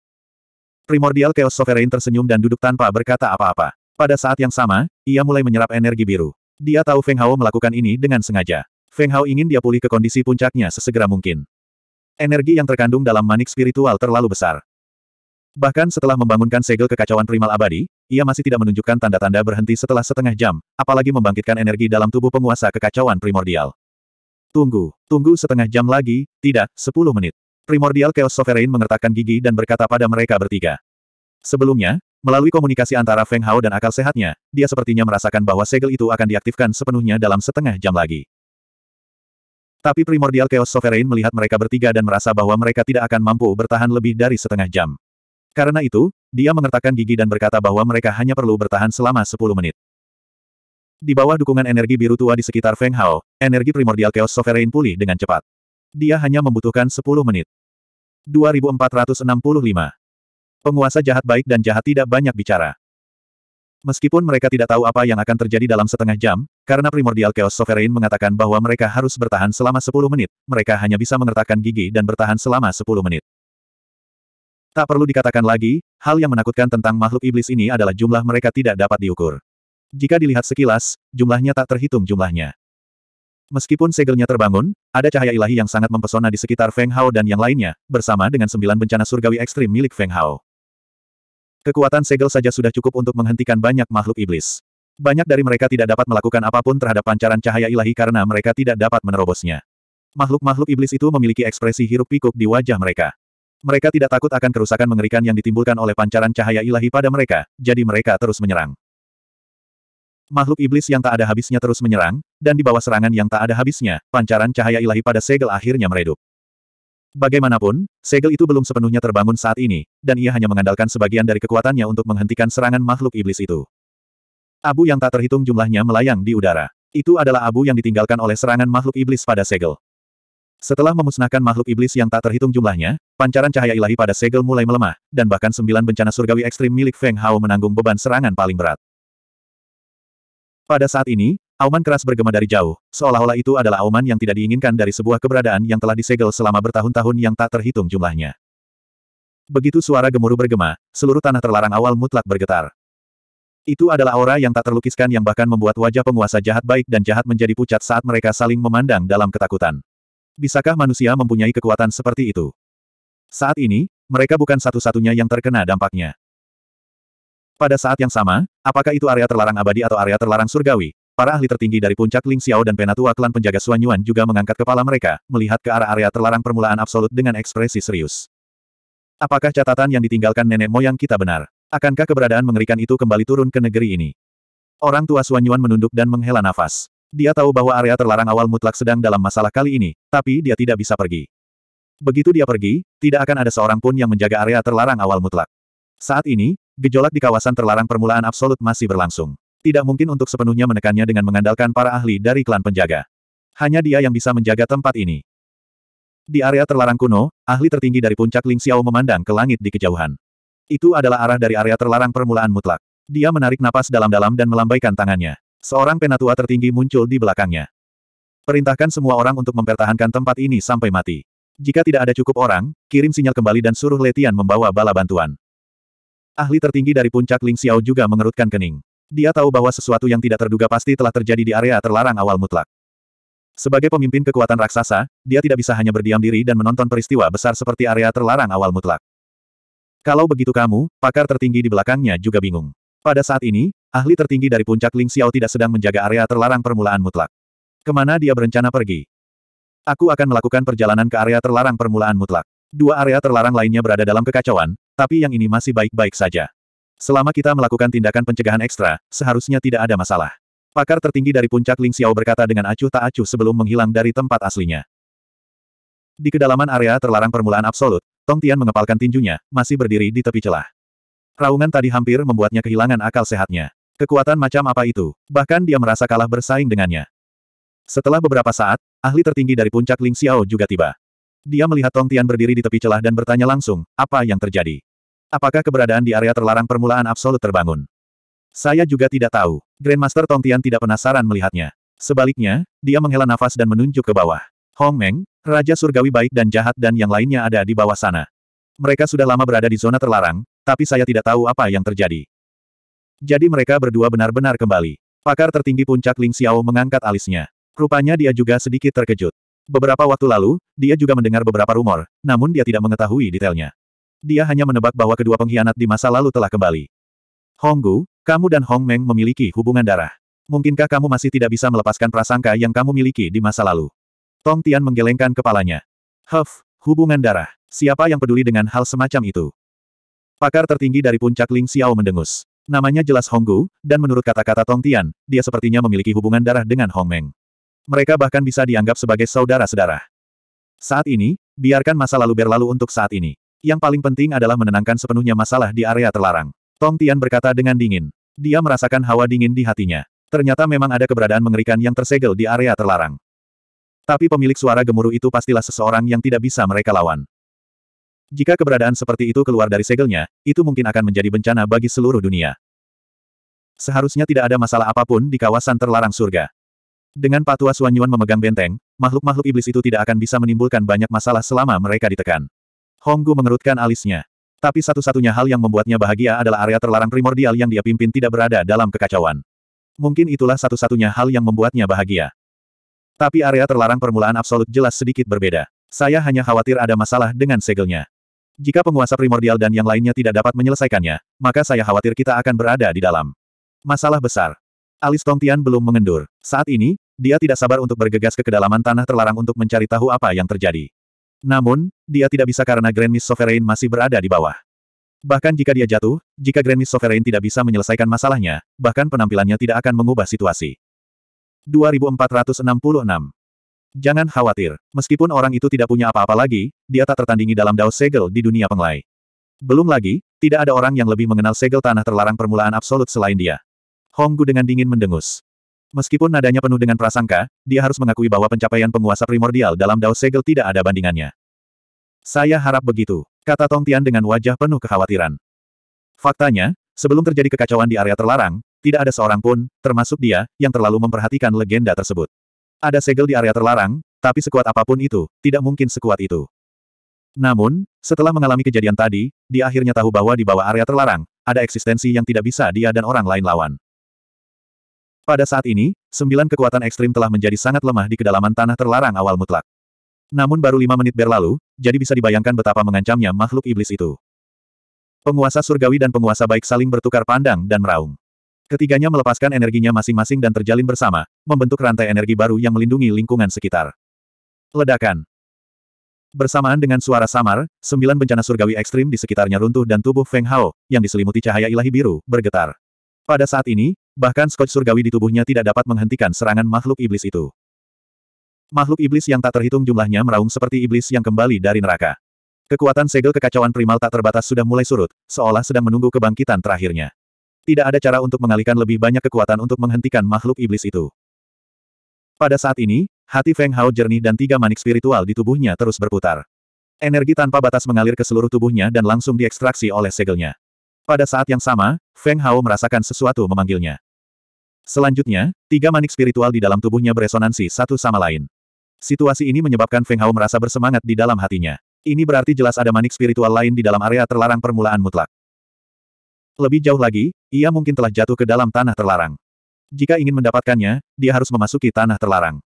Primordial Chaos Sovereign tersenyum dan duduk tanpa berkata apa-apa. Pada saat yang sama, ia mulai menyerap energi biru. Dia tahu Feng Hao melakukan ini dengan sengaja. Feng Hao ingin dia pulih ke kondisi puncaknya sesegera mungkin. Energi yang terkandung dalam manik spiritual terlalu besar. Bahkan setelah membangunkan segel kekacauan primal abadi, ia masih tidak menunjukkan tanda-tanda berhenti setelah setengah jam, apalagi membangkitkan energi dalam tubuh penguasa kekacauan primordial. Tunggu, tunggu setengah jam lagi, tidak, sepuluh menit. Primordial Chaos Sovereign mengertakkan gigi dan berkata pada mereka bertiga. Sebelumnya, melalui komunikasi antara Feng Hao dan akal sehatnya, dia sepertinya merasakan bahwa segel itu akan diaktifkan sepenuhnya dalam setengah jam lagi. Tapi primordial Chaos Sovereign melihat mereka bertiga dan merasa bahwa mereka tidak akan mampu bertahan lebih dari setengah jam. Karena itu, dia mengertakkan gigi dan berkata bahwa mereka hanya perlu bertahan selama 10 menit. Di bawah dukungan energi biru tua di sekitar Feng Hao, energi primordial Chaos Sovereign pulih dengan cepat. Dia hanya membutuhkan 10 menit. 2465. Penguasa jahat baik dan jahat tidak banyak bicara. Meskipun mereka tidak tahu apa yang akan terjadi dalam setengah jam, karena primordial Chaos Sovereign mengatakan bahwa mereka harus bertahan selama 10 menit, mereka hanya bisa mengertakkan gigi dan bertahan selama 10 menit. Tak perlu dikatakan lagi, hal yang menakutkan tentang makhluk iblis ini adalah jumlah mereka tidak dapat diukur. Jika dilihat sekilas, jumlahnya tak terhitung jumlahnya. Meskipun segelnya terbangun, ada cahaya ilahi yang sangat mempesona di sekitar Feng Hao dan yang lainnya, bersama dengan sembilan bencana surgawi ekstrim milik Feng Hao. Kekuatan segel saja sudah cukup untuk menghentikan banyak makhluk iblis. Banyak dari mereka tidak dapat melakukan apapun terhadap pancaran cahaya ilahi karena mereka tidak dapat menerobosnya. Makhluk-makhluk iblis itu memiliki ekspresi hiruk pikuk di wajah mereka. Mereka tidak takut akan kerusakan mengerikan yang ditimbulkan oleh pancaran cahaya ilahi pada mereka, jadi mereka terus menyerang. Makhluk iblis yang tak ada habisnya terus menyerang, dan di bawah serangan yang tak ada habisnya, pancaran cahaya ilahi pada segel akhirnya meredup. Bagaimanapun, segel itu belum sepenuhnya terbangun saat ini, dan ia hanya mengandalkan sebagian dari kekuatannya untuk menghentikan serangan makhluk iblis itu. Abu yang tak terhitung jumlahnya melayang di udara. Itu adalah abu yang ditinggalkan oleh serangan makhluk iblis pada segel. Setelah memusnahkan makhluk iblis yang tak terhitung jumlahnya, pancaran cahaya ilahi pada segel mulai melemah, dan bahkan sembilan bencana surgawi ekstrim milik Feng Hao menanggung beban serangan paling berat. Pada saat ini, Auman keras bergema dari jauh, seolah-olah itu adalah auman yang tidak diinginkan dari sebuah keberadaan yang telah disegel selama bertahun-tahun yang tak terhitung jumlahnya. Begitu suara gemuruh bergema, seluruh tanah terlarang awal mutlak bergetar. Itu adalah aura yang tak terlukiskan yang bahkan membuat wajah penguasa jahat baik dan jahat menjadi pucat saat mereka saling memandang dalam ketakutan. Bisakah manusia mempunyai kekuatan seperti itu? Saat ini, mereka bukan satu-satunya yang terkena dampaknya. Pada saat yang sama, apakah itu area terlarang abadi atau area terlarang surgawi, Para ahli tertinggi dari puncak Ling Xiao dan penatua klan penjaga Suanyuan juga mengangkat kepala mereka, melihat ke arah area terlarang permulaan absolut dengan ekspresi serius. Apakah catatan yang ditinggalkan nenek moyang kita benar? Akankah keberadaan mengerikan itu kembali turun ke negeri ini? Orang tua Suanyuan menunduk dan menghela nafas. Dia tahu bahwa area terlarang awal mutlak sedang dalam masalah kali ini, tapi dia tidak bisa pergi. Begitu dia pergi, tidak akan ada seorang pun yang menjaga area terlarang awal mutlak. Saat ini, gejolak di kawasan terlarang permulaan absolut masih berlangsung. Tidak mungkin untuk sepenuhnya menekannya dengan mengandalkan para ahli dari klan penjaga. Hanya dia yang bisa menjaga tempat ini. Di area terlarang kuno, ahli tertinggi dari puncak Ling Xiao memandang ke langit di kejauhan. Itu adalah arah dari area terlarang permulaan mutlak. Dia menarik napas dalam-dalam dan melambaikan tangannya. Seorang penatua tertinggi muncul di belakangnya. Perintahkan semua orang untuk mempertahankan tempat ini sampai mati. Jika tidak ada cukup orang, kirim sinyal kembali dan suruh Letian membawa bala bantuan. Ahli tertinggi dari puncak Ling Xiao juga mengerutkan kening. Dia tahu bahwa sesuatu yang tidak terduga pasti telah terjadi di area terlarang awal mutlak. Sebagai pemimpin kekuatan raksasa, dia tidak bisa hanya berdiam diri dan menonton peristiwa besar seperti area terlarang awal mutlak. Kalau begitu kamu, pakar tertinggi di belakangnya juga bingung. Pada saat ini, ahli tertinggi dari puncak Ling Xiao tidak sedang menjaga area terlarang permulaan mutlak. Kemana dia berencana pergi? Aku akan melakukan perjalanan ke area terlarang permulaan mutlak. Dua area terlarang lainnya berada dalam kekacauan, tapi yang ini masih baik-baik saja. Selama kita melakukan tindakan pencegahan ekstra, seharusnya tidak ada masalah. Pakar tertinggi dari puncak Ling Xiao berkata dengan acuh tak acuh sebelum menghilang dari tempat aslinya. Di kedalaman area terlarang permulaan absolut, Tong Tian mengepalkan tinjunya, masih berdiri di tepi celah. Raungan tadi hampir membuatnya kehilangan akal sehatnya. Kekuatan macam apa itu? Bahkan dia merasa kalah bersaing dengannya. Setelah beberapa saat, ahli tertinggi dari puncak Ling Xiao juga tiba. Dia melihat Tong Tian berdiri di tepi celah dan bertanya langsung, apa yang terjadi? Apakah keberadaan di area terlarang permulaan absolut terbangun? Saya juga tidak tahu. Grandmaster Tongtian tidak penasaran melihatnya. Sebaliknya, dia menghela nafas dan menunjuk ke bawah. Hong Meng, Raja Surgawi baik dan jahat dan yang lainnya ada di bawah sana. Mereka sudah lama berada di zona terlarang, tapi saya tidak tahu apa yang terjadi. Jadi mereka berdua benar-benar kembali. Pakar tertinggi puncak Ling Xiao mengangkat alisnya. Rupanya dia juga sedikit terkejut. Beberapa waktu lalu, dia juga mendengar beberapa rumor, namun dia tidak mengetahui detailnya dia hanya menebak bahwa kedua pengkhianat di masa lalu telah kembali. Honggu, kamu dan Hong Meng memiliki hubungan darah. Mungkinkah kamu masih tidak bisa melepaskan prasangka yang kamu miliki di masa lalu? Tong Tian menggelengkan kepalanya. Huff, hubungan darah. Siapa yang peduli dengan hal semacam itu? Pakar tertinggi dari puncak Ling Xiao mendengus. Namanya jelas Honggu, dan menurut kata-kata Tong Tian, dia sepertinya memiliki hubungan darah dengan Hong Meng. Mereka bahkan bisa dianggap sebagai saudara sedarah. Saat ini, biarkan masa lalu berlalu untuk saat ini. Yang paling penting adalah menenangkan sepenuhnya masalah di area terlarang. Tong Tian berkata dengan dingin. Dia merasakan hawa dingin di hatinya. Ternyata memang ada keberadaan mengerikan yang tersegel di area terlarang. Tapi pemilik suara gemuruh itu pastilah seseorang yang tidak bisa mereka lawan. Jika keberadaan seperti itu keluar dari segelnya, itu mungkin akan menjadi bencana bagi seluruh dunia. Seharusnya tidak ada masalah apapun di kawasan terlarang surga. Dengan patua Suanyuan memegang benteng, makhluk-makhluk iblis itu tidak akan bisa menimbulkan banyak masalah selama mereka ditekan. Honggu mengerutkan alisnya. Tapi satu-satunya hal yang membuatnya bahagia adalah area terlarang primordial yang dia pimpin tidak berada dalam kekacauan. Mungkin itulah satu-satunya hal yang membuatnya bahagia. Tapi area terlarang permulaan absolut jelas sedikit berbeda. Saya hanya khawatir ada masalah dengan segelnya. Jika penguasa primordial dan yang lainnya tidak dapat menyelesaikannya, maka saya khawatir kita akan berada di dalam masalah besar. Alis Tongtian belum mengendur. Saat ini, dia tidak sabar untuk bergegas ke kedalaman tanah terlarang untuk mencari tahu apa yang terjadi. Namun, dia tidak bisa karena Grand Miss Sovereign masih berada di bawah. Bahkan jika dia jatuh, jika Grand Miss Sovereign tidak bisa menyelesaikan masalahnya, bahkan penampilannya tidak akan mengubah situasi. 2466 Jangan khawatir, meskipun orang itu tidak punya apa-apa lagi, dia tak tertandingi dalam Dao Segel di dunia penglai. Belum lagi, tidak ada orang yang lebih mengenal segel tanah terlarang permulaan absolut selain dia. Honggu dengan dingin mendengus. Meskipun nadanya penuh dengan prasangka, dia harus mengakui bahwa pencapaian penguasa primordial dalam Dao Segel tidak ada bandingannya. Saya harap begitu, kata Tong Tian dengan wajah penuh kekhawatiran. Faktanya, sebelum terjadi kekacauan di area terlarang, tidak ada seorang pun, termasuk dia, yang terlalu memperhatikan legenda tersebut. Ada segel di area terlarang, tapi sekuat apapun itu, tidak mungkin sekuat itu. Namun, setelah mengalami kejadian tadi, dia akhirnya tahu bahwa di bawah area terlarang, ada eksistensi yang tidak bisa dia dan orang lain lawan. Pada saat ini, sembilan kekuatan ekstrim telah menjadi sangat lemah di kedalaman tanah terlarang awal mutlak. Namun baru lima menit berlalu, jadi bisa dibayangkan betapa mengancamnya makhluk iblis itu. Penguasa surgawi dan penguasa baik saling bertukar pandang dan meraung. Ketiganya melepaskan energinya masing-masing dan terjalin bersama, membentuk rantai energi baru yang melindungi lingkungan sekitar. Ledakan. Bersamaan dengan suara samar, sembilan bencana surgawi ekstrim di sekitarnya runtuh dan tubuh Feng Hao, yang diselimuti cahaya ilahi biru, bergetar. Pada saat ini, Bahkan skotch surgawi di tubuhnya tidak dapat menghentikan serangan makhluk iblis itu. Makhluk iblis yang tak terhitung jumlahnya meraung seperti iblis yang kembali dari neraka. Kekuatan segel kekacauan primal tak terbatas sudah mulai surut, seolah sedang menunggu kebangkitan terakhirnya. Tidak ada cara untuk mengalihkan lebih banyak kekuatan untuk menghentikan makhluk iblis itu. Pada saat ini, hati Feng Hao jernih dan tiga manik spiritual di tubuhnya terus berputar. Energi tanpa batas mengalir ke seluruh tubuhnya dan langsung diekstraksi oleh segelnya. Pada saat yang sama, Feng Hao merasakan sesuatu memanggilnya. Selanjutnya, tiga manik spiritual di dalam tubuhnya beresonansi satu sama lain. Situasi ini menyebabkan Feng Hao merasa bersemangat di dalam hatinya. Ini berarti jelas ada manik spiritual lain di dalam area terlarang permulaan mutlak. Lebih jauh lagi, ia mungkin telah jatuh ke dalam tanah terlarang. Jika ingin mendapatkannya, dia harus memasuki tanah terlarang.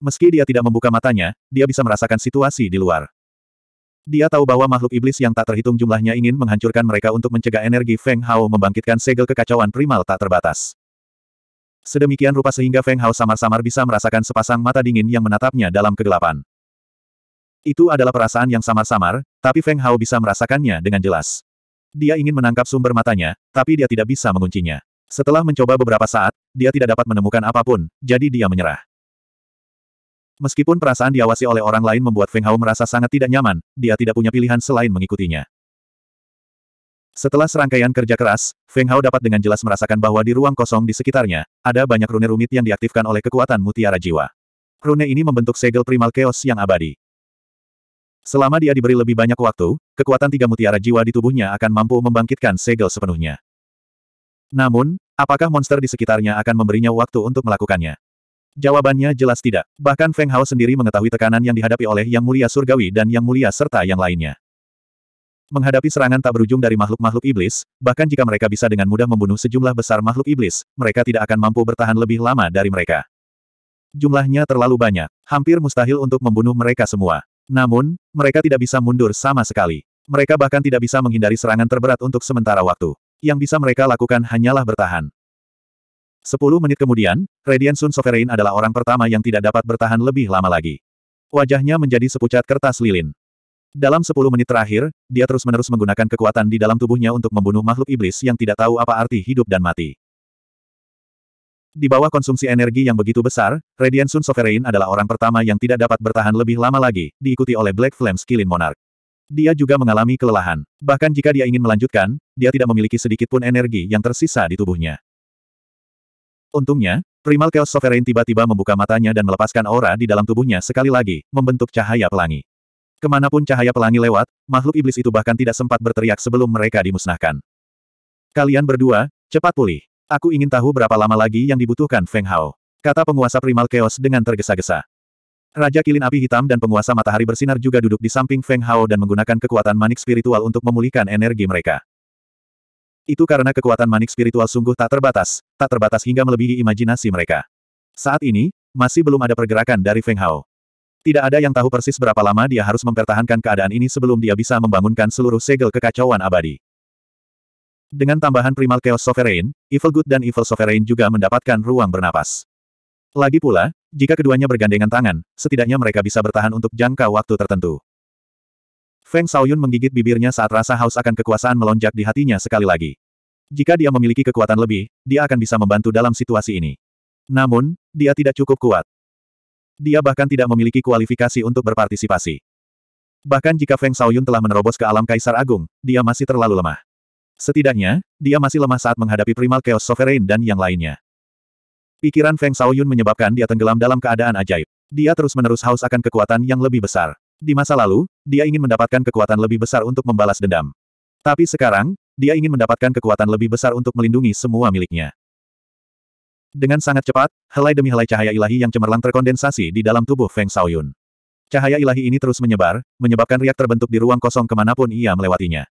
Meski dia tidak membuka matanya, dia bisa merasakan situasi di luar. Dia tahu bahwa makhluk iblis yang tak terhitung jumlahnya ingin menghancurkan mereka untuk mencegah energi Feng Hao membangkitkan segel kekacauan primal tak terbatas. Sedemikian rupa sehingga Feng Hao samar-samar bisa merasakan sepasang mata dingin yang menatapnya dalam kegelapan. Itu adalah perasaan yang samar-samar, tapi Feng Hao bisa merasakannya dengan jelas. Dia ingin menangkap sumber matanya, tapi dia tidak bisa menguncinya. Setelah mencoba beberapa saat, dia tidak dapat menemukan apapun, jadi dia menyerah. Meskipun perasaan diawasi oleh orang lain membuat Feng Hao merasa sangat tidak nyaman, dia tidak punya pilihan selain mengikutinya. Setelah serangkaian kerja keras, Feng Hao dapat dengan jelas merasakan bahwa di ruang kosong di sekitarnya, ada banyak rune rumit yang diaktifkan oleh kekuatan mutiara jiwa. Rune ini membentuk segel primal chaos yang abadi. Selama dia diberi lebih banyak waktu, kekuatan tiga mutiara jiwa di tubuhnya akan mampu membangkitkan segel sepenuhnya. Namun, apakah monster di sekitarnya akan memberinya waktu untuk melakukannya? Jawabannya jelas tidak. Bahkan Feng Hao sendiri mengetahui tekanan yang dihadapi oleh Yang Mulia Surgawi dan Yang Mulia serta yang lainnya. Menghadapi serangan tak berujung dari makhluk-makhluk iblis, bahkan jika mereka bisa dengan mudah membunuh sejumlah besar makhluk iblis, mereka tidak akan mampu bertahan lebih lama dari mereka. Jumlahnya terlalu banyak, hampir mustahil untuk membunuh mereka semua. Namun, mereka tidak bisa mundur sama sekali. Mereka bahkan tidak bisa menghindari serangan terberat untuk sementara waktu. Yang bisa mereka lakukan hanyalah bertahan. Sepuluh menit kemudian, Radiant Sun Sovereign adalah orang pertama yang tidak dapat bertahan lebih lama lagi. Wajahnya menjadi sepucat kertas lilin. Dalam sepuluh menit terakhir, dia terus-menerus menggunakan kekuatan di dalam tubuhnya untuk membunuh makhluk iblis yang tidak tahu apa arti hidup dan mati. Di bawah konsumsi energi yang begitu besar, Radiant Sun Sovereign adalah orang pertama yang tidak dapat bertahan lebih lama lagi, diikuti oleh Black Flames Killing Monarch. Dia juga mengalami kelelahan. Bahkan jika dia ingin melanjutkan, dia tidak memiliki sedikit pun energi yang tersisa di tubuhnya. Untungnya, Primal Chaos Sovereign tiba-tiba membuka matanya dan melepaskan aura di dalam tubuhnya sekali lagi, membentuk cahaya pelangi. Kemanapun cahaya pelangi lewat, makhluk iblis itu bahkan tidak sempat berteriak sebelum mereka dimusnahkan. Kalian berdua, cepat pulih. Aku ingin tahu berapa lama lagi yang dibutuhkan Feng Hao. Kata penguasa Primal Chaos dengan tergesa-gesa. Raja Kilin Api Hitam dan penguasa Matahari Bersinar juga duduk di samping Feng Hao dan menggunakan kekuatan manik spiritual untuk memulihkan energi mereka. Itu karena kekuatan manik spiritual sungguh tak terbatas, tak terbatas hingga melebihi imajinasi mereka. Saat ini, masih belum ada pergerakan dari Feng Hao. Tidak ada yang tahu persis berapa lama dia harus mempertahankan keadaan ini sebelum dia bisa membangunkan seluruh segel kekacauan abadi. Dengan tambahan primal Chaos Sovereign, Evil Good dan Evil Sovereign juga mendapatkan ruang bernapas. Lagi pula, jika keduanya bergandengan tangan, setidaknya mereka bisa bertahan untuk jangka waktu tertentu. Feng Shaoyun menggigit bibirnya saat rasa haus akan kekuasaan melonjak di hatinya sekali lagi. Jika dia memiliki kekuatan lebih, dia akan bisa membantu dalam situasi ini. Namun, dia tidak cukup kuat. Dia bahkan tidak memiliki kualifikasi untuk berpartisipasi. Bahkan jika Feng Shaoyun telah menerobos ke alam Kaisar Agung, dia masih terlalu lemah. Setidaknya, dia masih lemah saat menghadapi Primal Chaos Sovereign dan yang lainnya. Pikiran Feng Shaoyun menyebabkan dia tenggelam dalam keadaan ajaib. Dia terus-menerus haus akan kekuatan yang lebih besar. Di masa lalu, dia ingin mendapatkan kekuatan lebih besar untuk membalas dendam. Tapi sekarang, dia ingin mendapatkan kekuatan lebih besar untuk melindungi semua miliknya. Dengan sangat cepat, helai demi helai cahaya ilahi yang cemerlang terkondensasi di dalam tubuh Feng Shaoyun. Cahaya ilahi ini terus menyebar, menyebabkan riak terbentuk di ruang kosong kemanapun ia melewatinya.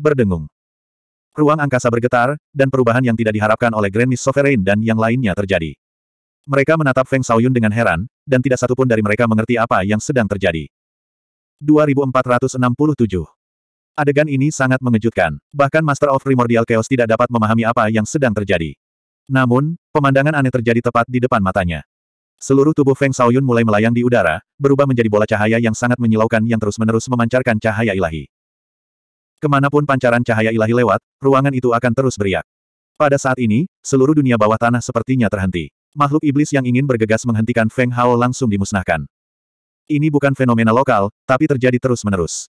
Berdengung. Ruang angkasa bergetar, dan perubahan yang tidak diharapkan oleh Grand Miss Sovereign dan yang lainnya terjadi. Mereka menatap Feng Shaoyun dengan heran, dan tidak satupun dari mereka mengerti apa yang sedang terjadi. 2467. Adegan ini sangat mengejutkan. Bahkan Master of Primordial Chaos tidak dapat memahami apa yang sedang terjadi. Namun, pemandangan aneh terjadi tepat di depan matanya. Seluruh tubuh Feng Shaoyun mulai melayang di udara, berubah menjadi bola cahaya yang sangat menyilaukan yang terus-menerus memancarkan cahaya ilahi. Kemanapun pancaran cahaya ilahi lewat, ruangan itu akan terus beriak. Pada saat ini, seluruh dunia bawah tanah sepertinya terhenti. Makhluk iblis yang ingin bergegas menghentikan Feng Hao langsung dimusnahkan. Ini bukan fenomena lokal, tapi terjadi terus-menerus.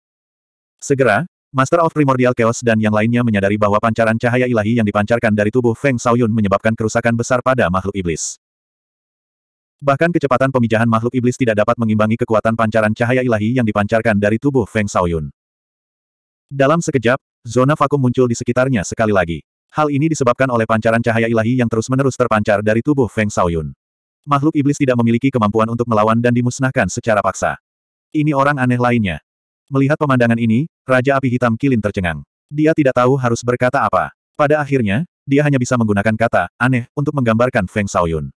Segera, Master of Primordial Chaos dan yang lainnya menyadari bahwa pancaran cahaya ilahi yang dipancarkan dari tubuh Feng Shaoyun menyebabkan kerusakan besar pada makhluk iblis. Bahkan kecepatan pemijahan makhluk iblis tidak dapat mengimbangi kekuatan pancaran cahaya ilahi yang dipancarkan dari tubuh Feng Shaoyun. Dalam sekejap, zona vakum muncul di sekitarnya sekali lagi. Hal ini disebabkan oleh pancaran cahaya ilahi yang terus-menerus terpancar dari tubuh Feng Shaoyun. Makhluk iblis tidak memiliki kemampuan untuk melawan dan dimusnahkan secara paksa. Ini orang aneh lainnya. Melihat pemandangan ini, Raja Api Hitam Kilin tercengang. Dia tidak tahu harus berkata apa. Pada akhirnya, dia hanya bisa menggunakan kata, aneh, untuk menggambarkan Feng Shaoyun.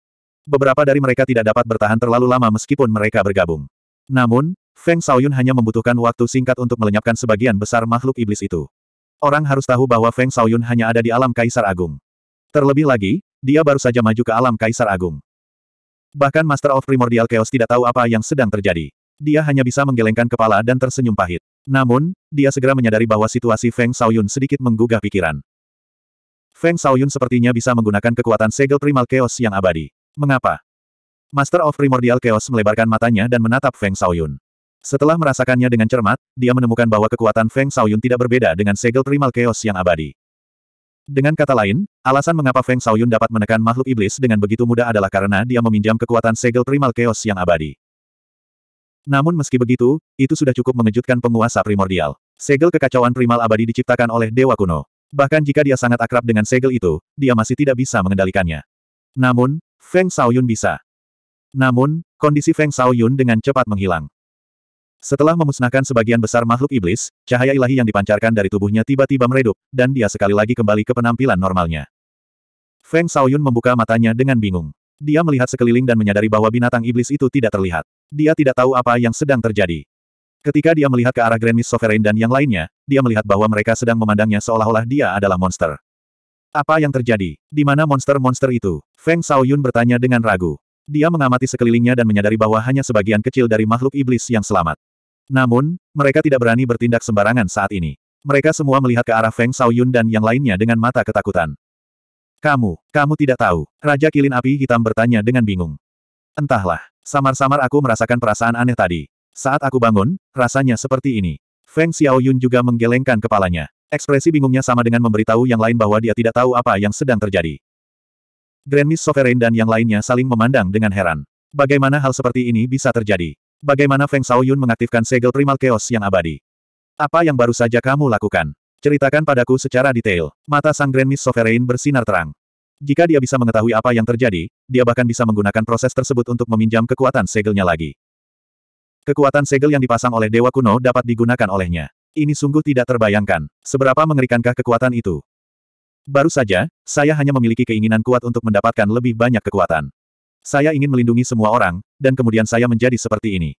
Beberapa dari mereka tidak dapat bertahan terlalu lama meskipun mereka bergabung. Namun, Feng Shaoyun hanya membutuhkan waktu singkat untuk melenyapkan sebagian besar makhluk iblis itu. Orang harus tahu bahwa Feng Shaoyun hanya ada di alam Kaisar Agung. Terlebih lagi, dia baru saja maju ke alam Kaisar Agung. Bahkan Master of Primordial Chaos tidak tahu apa yang sedang terjadi. Dia hanya bisa menggelengkan kepala dan tersenyum pahit. Namun, dia segera menyadari bahwa situasi Feng Shaoyun sedikit menggugah pikiran. Feng Shaoyun sepertinya bisa menggunakan kekuatan segel primal chaos yang abadi. Mengapa? Master of Primordial Chaos melebarkan matanya dan menatap Feng Shaoyun. Setelah merasakannya dengan cermat, dia menemukan bahwa kekuatan Feng Shaoyun tidak berbeda dengan segel primal chaos yang abadi. Dengan kata lain, alasan mengapa Feng Shaoyun dapat menekan makhluk iblis dengan begitu mudah adalah karena dia meminjam kekuatan segel primal chaos yang abadi. Namun meski begitu, itu sudah cukup mengejutkan penguasa primordial. Segel kekacauan primal abadi diciptakan oleh dewa kuno. Bahkan jika dia sangat akrab dengan segel itu, dia masih tidak bisa mengendalikannya. Namun, Feng Shaoyun bisa. Namun, kondisi Feng Shaoyun dengan cepat menghilang. Setelah memusnahkan sebagian besar makhluk iblis, cahaya ilahi yang dipancarkan dari tubuhnya tiba-tiba meredup, dan dia sekali lagi kembali ke penampilan normalnya. Feng Shaoyun membuka matanya dengan bingung. Dia melihat sekeliling dan menyadari bahwa binatang iblis itu tidak terlihat. Dia tidak tahu apa yang sedang terjadi. Ketika dia melihat ke arah Grand Miss Sovereign dan yang lainnya, dia melihat bahwa mereka sedang memandangnya seolah-olah dia adalah monster. Apa yang terjadi? Di mana monster-monster itu? Feng Shaoyun bertanya dengan ragu. Dia mengamati sekelilingnya dan menyadari bahwa hanya sebagian kecil dari makhluk iblis yang selamat. Namun, mereka tidak berani bertindak sembarangan saat ini. Mereka semua melihat ke arah Feng Shaoyun dan yang lainnya dengan mata ketakutan. Kamu, kamu tidak tahu, Raja Kilin Api Hitam bertanya dengan bingung. Entahlah, samar-samar aku merasakan perasaan aneh tadi. Saat aku bangun, rasanya seperti ini. Feng Xiaoyun juga menggelengkan kepalanya. Ekspresi bingungnya sama dengan memberitahu yang lain bahwa dia tidak tahu apa yang sedang terjadi. Grand Miss Sovereign dan yang lainnya saling memandang dengan heran. Bagaimana hal seperti ini bisa terjadi? Bagaimana Feng Shaoyun mengaktifkan segel primal chaos yang abadi? Apa yang baru saja kamu lakukan? Ceritakan padaku secara detail. Mata Sang Grand Miss Sovereign bersinar terang. Jika dia bisa mengetahui apa yang terjadi, dia bahkan bisa menggunakan proses tersebut untuk meminjam kekuatan segelnya lagi. Kekuatan segel yang dipasang oleh Dewa Kuno dapat digunakan olehnya. Ini sungguh tidak terbayangkan. Seberapa mengerikankah kekuatan itu? Baru saja, saya hanya memiliki keinginan kuat untuk mendapatkan lebih banyak kekuatan. Saya ingin melindungi semua orang, dan kemudian saya menjadi seperti ini.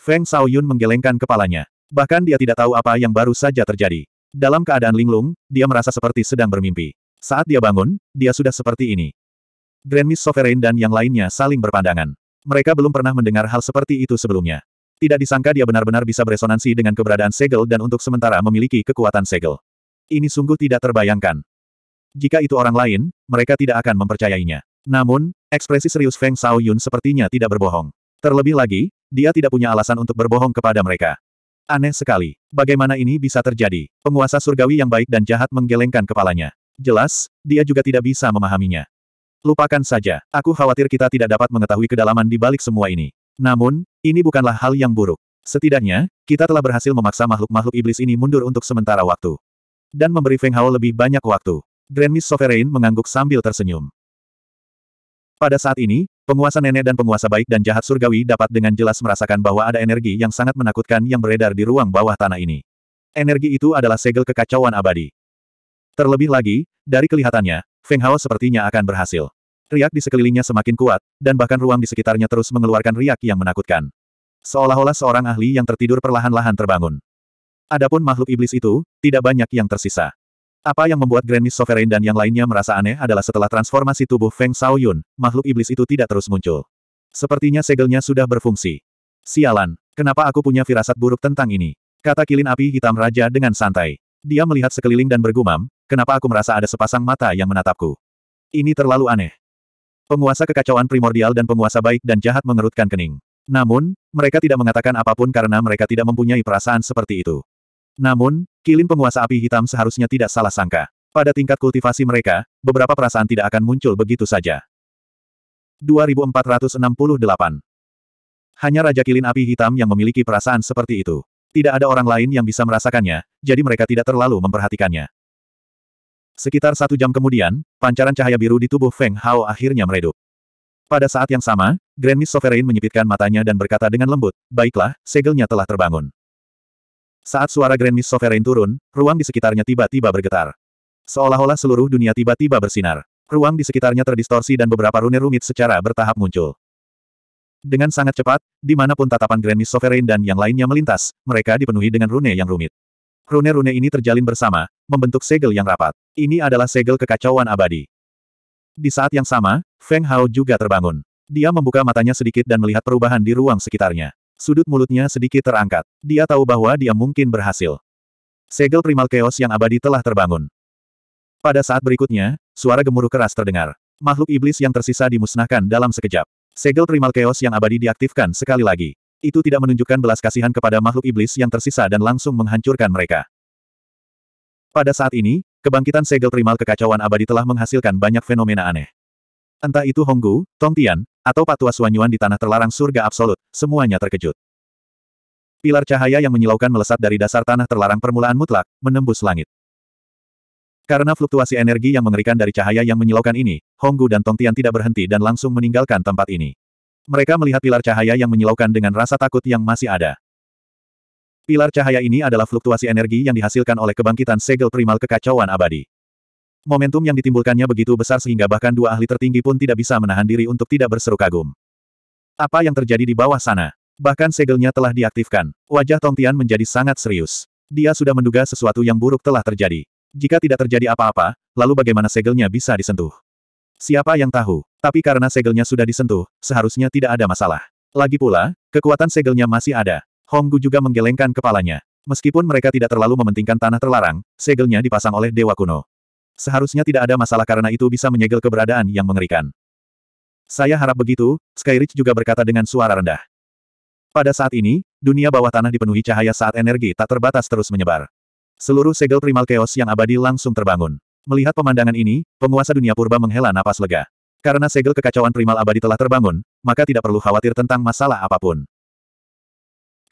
Feng Shaoyun menggelengkan kepalanya. Bahkan dia tidak tahu apa yang baru saja terjadi. Dalam keadaan linglung, dia merasa seperti sedang bermimpi. Saat dia bangun, dia sudah seperti ini. Grand Miss Sovereign dan yang lainnya saling berpandangan. Mereka belum pernah mendengar hal seperti itu sebelumnya. Tidak disangka dia benar-benar bisa beresonansi dengan keberadaan segel dan untuk sementara memiliki kekuatan segel. Ini sungguh tidak terbayangkan. Jika itu orang lain, mereka tidak akan mempercayainya. Namun, ekspresi serius Feng Xiaoyun sepertinya tidak berbohong. Terlebih lagi, dia tidak punya alasan untuk berbohong kepada mereka. Aneh sekali, bagaimana ini bisa terjadi? Penguasa surgawi yang baik dan jahat menggelengkan kepalanya. Jelas, dia juga tidak bisa memahaminya. Lupakan saja, aku khawatir kita tidak dapat mengetahui kedalaman di balik semua ini. Namun, ini bukanlah hal yang buruk. Setidaknya, kita telah berhasil memaksa makhluk-makhluk iblis ini mundur untuk sementara waktu. Dan memberi Feng Hao lebih banyak waktu. Grand Miss Sovereign mengangguk sambil tersenyum. Pada saat ini, penguasa nenek dan penguasa baik dan jahat surgawi dapat dengan jelas merasakan bahwa ada energi yang sangat menakutkan yang beredar di ruang bawah tanah ini. Energi itu adalah segel kekacauan abadi. Terlebih lagi, dari kelihatannya, Feng Hao sepertinya akan berhasil. Riak di sekelilingnya semakin kuat, dan bahkan ruang di sekitarnya terus mengeluarkan riak yang menakutkan. Seolah-olah seorang ahli yang tertidur perlahan-lahan terbangun. Adapun makhluk iblis itu, tidak banyak yang tersisa. Apa yang membuat Grand Miss Sovereign dan yang lainnya merasa aneh adalah setelah transformasi tubuh Feng Shaoyun, makhluk iblis itu tidak terus muncul. Sepertinya segelnya sudah berfungsi. Sialan, kenapa aku punya firasat buruk tentang ini? Kata kilin api hitam raja dengan santai. Dia melihat sekeliling dan bergumam, kenapa aku merasa ada sepasang mata yang menatapku? Ini terlalu aneh. Penguasa kekacauan primordial dan penguasa baik dan jahat mengerutkan kening. Namun, mereka tidak mengatakan apapun karena mereka tidak mempunyai perasaan seperti itu. Namun, kilin penguasa api hitam seharusnya tidak salah sangka. Pada tingkat kultivasi mereka, beberapa perasaan tidak akan muncul begitu saja. 2468 Hanya Raja Kilin Api Hitam yang memiliki perasaan seperti itu. Tidak ada orang lain yang bisa merasakannya, jadi mereka tidak terlalu memperhatikannya. Sekitar satu jam kemudian, pancaran cahaya biru di tubuh Feng Hao akhirnya meredup. Pada saat yang sama, Grand Miss Sovereign menyipitkan matanya dan berkata dengan lembut, Baiklah, segelnya telah terbangun. Saat suara Grand Miss Sovereign turun, ruang di sekitarnya tiba-tiba bergetar. Seolah-olah seluruh dunia tiba-tiba bersinar. Ruang di sekitarnya terdistorsi dan beberapa rune rumit secara bertahap muncul. Dengan sangat cepat, dimanapun tatapan Grand Miss Sovereign dan yang lainnya melintas, mereka dipenuhi dengan rune yang rumit. Rune-rune ini terjalin bersama, membentuk segel yang rapat. Ini adalah segel kekacauan abadi. Di saat yang sama, Feng Hao juga terbangun. Dia membuka matanya sedikit dan melihat perubahan di ruang sekitarnya. Sudut mulutnya sedikit terangkat. Dia tahu bahwa dia mungkin berhasil. Segel primal chaos yang abadi telah terbangun. Pada saat berikutnya, suara gemuruh keras terdengar. Makhluk iblis yang tersisa dimusnahkan dalam sekejap. Segel primal chaos yang abadi diaktifkan sekali lagi. Itu tidak menunjukkan belas kasihan kepada makhluk iblis yang tersisa dan langsung menghancurkan mereka. Pada saat ini, kebangkitan segel primal kekacauan abadi telah menghasilkan banyak fenomena aneh. Entah itu Honggu, Tongtian, atau patua Suanyuan di tanah terlarang surga absolut, semuanya terkejut. Pilar cahaya yang menyilaukan melesat dari dasar tanah terlarang permulaan mutlak, menembus langit. Karena fluktuasi energi yang mengerikan dari cahaya yang menyilaukan ini, Honggu dan Tongtian tidak berhenti dan langsung meninggalkan tempat ini. Mereka melihat pilar cahaya yang menyilaukan dengan rasa takut yang masih ada. Pilar cahaya ini adalah fluktuasi energi yang dihasilkan oleh kebangkitan segel primal kekacauan abadi. Momentum yang ditimbulkannya begitu besar sehingga bahkan dua ahli tertinggi pun tidak bisa menahan diri untuk tidak berseru kagum. Apa yang terjadi di bawah sana? Bahkan segelnya telah diaktifkan. Wajah Tong Tian menjadi sangat serius. Dia sudah menduga sesuatu yang buruk telah terjadi. Jika tidak terjadi apa-apa, lalu bagaimana segelnya bisa disentuh? Siapa yang tahu? Tapi karena segelnya sudah disentuh, seharusnya tidak ada masalah. Lagi pula, kekuatan segelnya masih ada. Hong Gu juga menggelengkan kepalanya. Meskipun mereka tidak terlalu mementingkan tanah terlarang, segelnya dipasang oleh dewa kuno. Seharusnya tidak ada masalah karena itu bisa menyegel keberadaan yang mengerikan. Saya harap begitu, Skyridge juga berkata dengan suara rendah. Pada saat ini, dunia bawah tanah dipenuhi cahaya saat energi tak terbatas terus menyebar. Seluruh segel primal chaos yang abadi langsung terbangun. Melihat pemandangan ini, penguasa dunia purba menghela napas lega. Karena segel kekacauan primal abadi telah terbangun, maka tidak perlu khawatir tentang masalah apapun.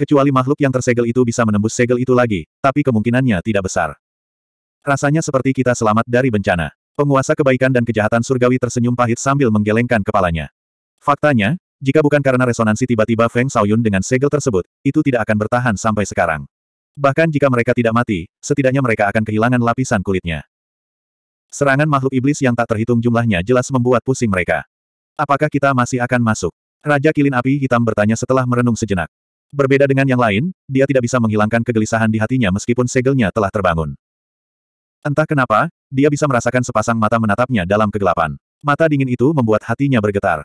Kecuali makhluk yang tersegel itu bisa menembus segel itu lagi, tapi kemungkinannya tidak besar. Rasanya seperti kita selamat dari bencana. Penguasa kebaikan dan kejahatan surgawi tersenyum pahit sambil menggelengkan kepalanya. Faktanya, jika bukan karena resonansi tiba-tiba Feng Shaoyun dengan segel tersebut, itu tidak akan bertahan sampai sekarang. Bahkan jika mereka tidak mati, setidaknya mereka akan kehilangan lapisan kulitnya. Serangan makhluk iblis yang tak terhitung jumlahnya jelas membuat pusing mereka. Apakah kita masih akan masuk? Raja Kilin Api Hitam bertanya setelah merenung sejenak. Berbeda dengan yang lain, dia tidak bisa menghilangkan kegelisahan di hatinya meskipun segelnya telah terbangun. Entah kenapa, dia bisa merasakan sepasang mata menatapnya dalam kegelapan. Mata dingin itu membuat hatinya bergetar.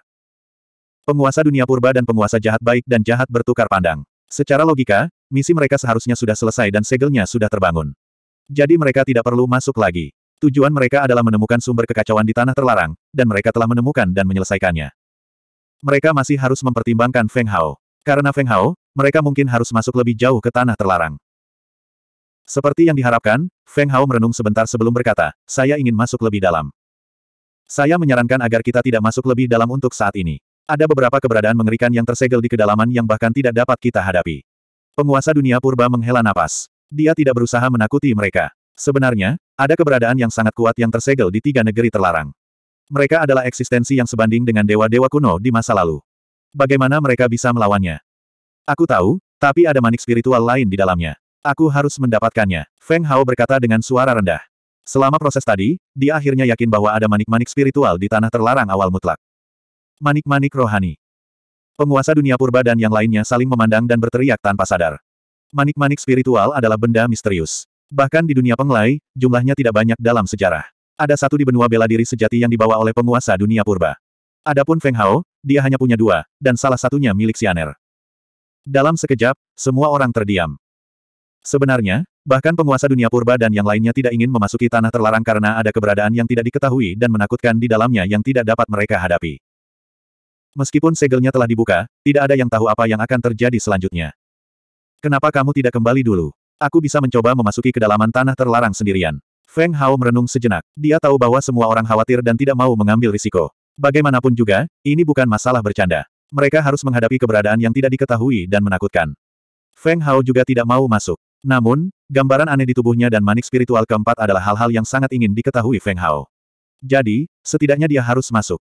Penguasa dunia purba dan penguasa jahat baik dan jahat bertukar pandang. Secara logika, misi mereka seharusnya sudah selesai dan segelnya sudah terbangun. Jadi mereka tidak perlu masuk lagi. Tujuan mereka adalah menemukan sumber kekacauan di tanah terlarang, dan mereka telah menemukan dan menyelesaikannya. Mereka masih harus mempertimbangkan Feng Hao. Karena Feng Hao, mereka mungkin harus masuk lebih jauh ke tanah terlarang. Seperti yang diharapkan, Feng Hao merenung sebentar sebelum berkata, saya ingin masuk lebih dalam. Saya menyarankan agar kita tidak masuk lebih dalam untuk saat ini. Ada beberapa keberadaan mengerikan yang tersegel di kedalaman yang bahkan tidak dapat kita hadapi. Penguasa dunia purba menghela napas. Dia tidak berusaha menakuti mereka. Sebenarnya, ada keberadaan yang sangat kuat yang tersegel di tiga negeri terlarang. Mereka adalah eksistensi yang sebanding dengan dewa-dewa kuno di masa lalu. Bagaimana mereka bisa melawannya? Aku tahu, tapi ada manik spiritual lain di dalamnya. Aku harus mendapatkannya. Feng Hao berkata dengan suara rendah. Selama proses tadi, dia akhirnya yakin bahwa ada manik-manik spiritual di tanah terlarang awal mutlak. Manik-manik rohani. Penguasa dunia purba dan yang lainnya saling memandang dan berteriak tanpa sadar. Manik-manik spiritual adalah benda misterius. Bahkan di dunia penglai, jumlahnya tidak banyak dalam sejarah. Ada satu di benua bela diri sejati yang dibawa oleh penguasa dunia purba. Adapun Feng Hao, dia hanya punya dua, dan salah satunya milik Xianer. Dalam sekejap, semua orang terdiam. Sebenarnya, bahkan penguasa dunia purba dan yang lainnya tidak ingin memasuki tanah terlarang karena ada keberadaan yang tidak diketahui dan menakutkan di dalamnya yang tidak dapat mereka hadapi. Meskipun segelnya telah dibuka, tidak ada yang tahu apa yang akan terjadi selanjutnya. Kenapa kamu tidak kembali dulu? Aku bisa mencoba memasuki kedalaman tanah terlarang sendirian. Feng Hao merenung sejenak. Dia tahu bahwa semua orang khawatir dan tidak mau mengambil risiko. Bagaimanapun juga, ini bukan masalah bercanda. Mereka harus menghadapi keberadaan yang tidak diketahui dan menakutkan. Feng Hao juga tidak mau masuk. Namun, gambaran aneh di tubuhnya dan manik spiritual keempat adalah hal-hal yang sangat ingin diketahui Feng Hao. Jadi, setidaknya dia harus masuk.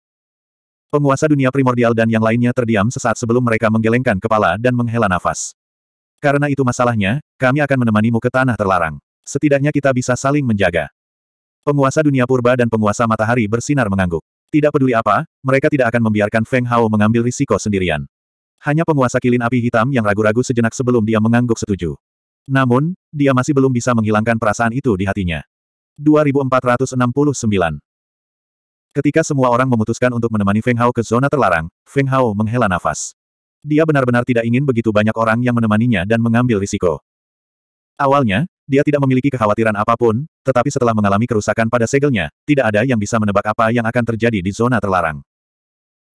Penguasa dunia primordial dan yang lainnya terdiam sesaat sebelum mereka menggelengkan kepala dan menghela nafas. Karena itu masalahnya, kami akan menemanimu ke tanah terlarang. Setidaknya kita bisa saling menjaga. Penguasa dunia purba dan penguasa matahari bersinar mengangguk. Tidak peduli apa, mereka tidak akan membiarkan Feng Hao mengambil risiko sendirian. Hanya penguasa kilin api hitam yang ragu-ragu sejenak sebelum dia mengangguk setuju. Namun, dia masih belum bisa menghilangkan perasaan itu di hatinya. 2469 Ketika semua orang memutuskan untuk menemani Feng Hao ke zona terlarang, Feng Hao menghela nafas. Dia benar-benar tidak ingin begitu banyak orang yang menemaninya dan mengambil risiko. Awalnya, dia tidak memiliki kekhawatiran apapun, tetapi setelah mengalami kerusakan pada segelnya, tidak ada yang bisa menebak apa yang akan terjadi di zona terlarang.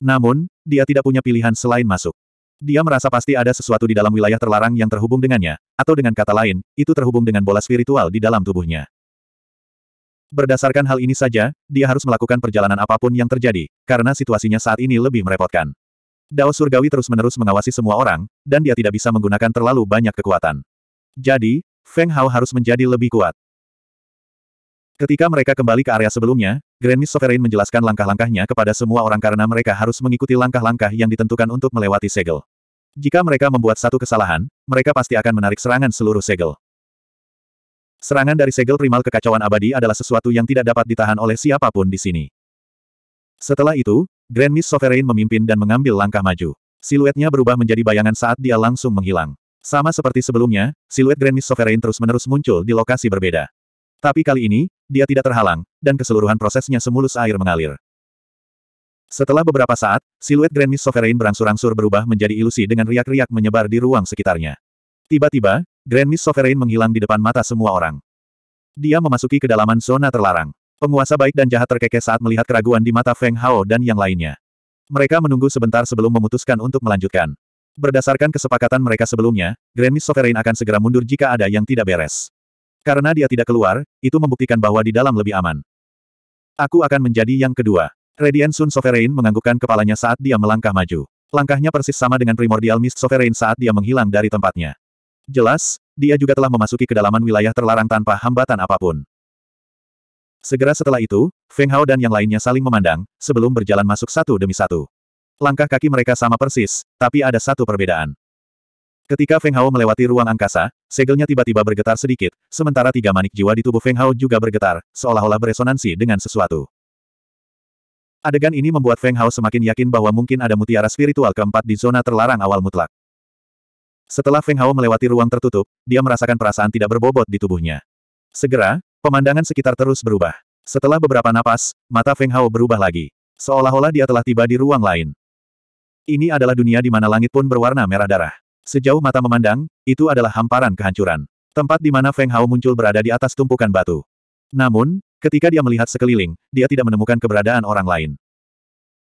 Namun, dia tidak punya pilihan selain masuk. Dia merasa pasti ada sesuatu di dalam wilayah terlarang yang terhubung dengannya, atau dengan kata lain, itu terhubung dengan bola spiritual di dalam tubuhnya. Berdasarkan hal ini saja, dia harus melakukan perjalanan apapun yang terjadi, karena situasinya saat ini lebih merepotkan. Dao Surgawi terus-menerus mengawasi semua orang, dan dia tidak bisa menggunakan terlalu banyak kekuatan. Jadi, Feng Hao harus menjadi lebih kuat. Ketika mereka kembali ke area sebelumnya, Grand Miss Sovereign menjelaskan langkah-langkahnya kepada semua orang karena mereka harus mengikuti langkah-langkah yang ditentukan untuk melewati segel. Jika mereka membuat satu kesalahan, mereka pasti akan menarik serangan seluruh segel. Serangan dari segel primal kekacauan abadi adalah sesuatu yang tidak dapat ditahan oleh siapapun di sini. Setelah itu, Grand Miss Sovereign memimpin dan mengambil langkah maju. Siluetnya berubah menjadi bayangan saat dia langsung menghilang. Sama seperti sebelumnya, siluet Grand Miss Sovereign terus-menerus muncul di lokasi berbeda. Tapi kali ini, dia tidak terhalang, dan keseluruhan prosesnya semulus air mengalir. Setelah beberapa saat, siluet Grand Miss Sovereign berangsur-angsur berubah menjadi ilusi dengan riak-riak menyebar di ruang sekitarnya. Tiba-tiba, Grand Miss Sovereign menghilang di depan mata semua orang. Dia memasuki kedalaman zona terlarang. Penguasa baik dan jahat terkekeh saat melihat keraguan di mata Feng Hao dan yang lainnya. Mereka menunggu sebentar sebelum memutuskan untuk melanjutkan. Berdasarkan kesepakatan mereka sebelumnya, Grand Miss Sovereign akan segera mundur jika ada yang tidak beres. Karena dia tidak keluar, itu membuktikan bahwa di dalam lebih aman. Aku akan menjadi yang kedua. Radiant Sun Sovereign menganggukkan kepalanya saat dia melangkah maju. Langkahnya persis sama dengan Primordial Mist Sovereign saat dia menghilang dari tempatnya. Jelas, dia juga telah memasuki kedalaman wilayah terlarang tanpa hambatan apapun. Segera setelah itu, Feng Hao dan yang lainnya saling memandang, sebelum berjalan masuk satu demi satu. Langkah kaki mereka sama persis, tapi ada satu perbedaan. Ketika Feng Hao melewati ruang angkasa, segelnya tiba-tiba bergetar sedikit, sementara tiga manik jiwa di tubuh Feng Hao juga bergetar, seolah-olah beresonansi dengan sesuatu. Adegan ini membuat Feng Hao semakin yakin bahwa mungkin ada mutiara spiritual keempat di zona terlarang awal mutlak. Setelah Feng Hao melewati ruang tertutup, dia merasakan perasaan tidak berbobot di tubuhnya. Segera, pemandangan sekitar terus berubah. Setelah beberapa napas, mata Feng Hao berubah lagi. Seolah-olah dia telah tiba di ruang lain. Ini adalah dunia di mana langit pun berwarna merah darah. Sejauh mata memandang, itu adalah hamparan kehancuran. Tempat di mana Feng Hao muncul berada di atas tumpukan batu. Namun, ketika dia melihat sekeliling, dia tidak menemukan keberadaan orang lain.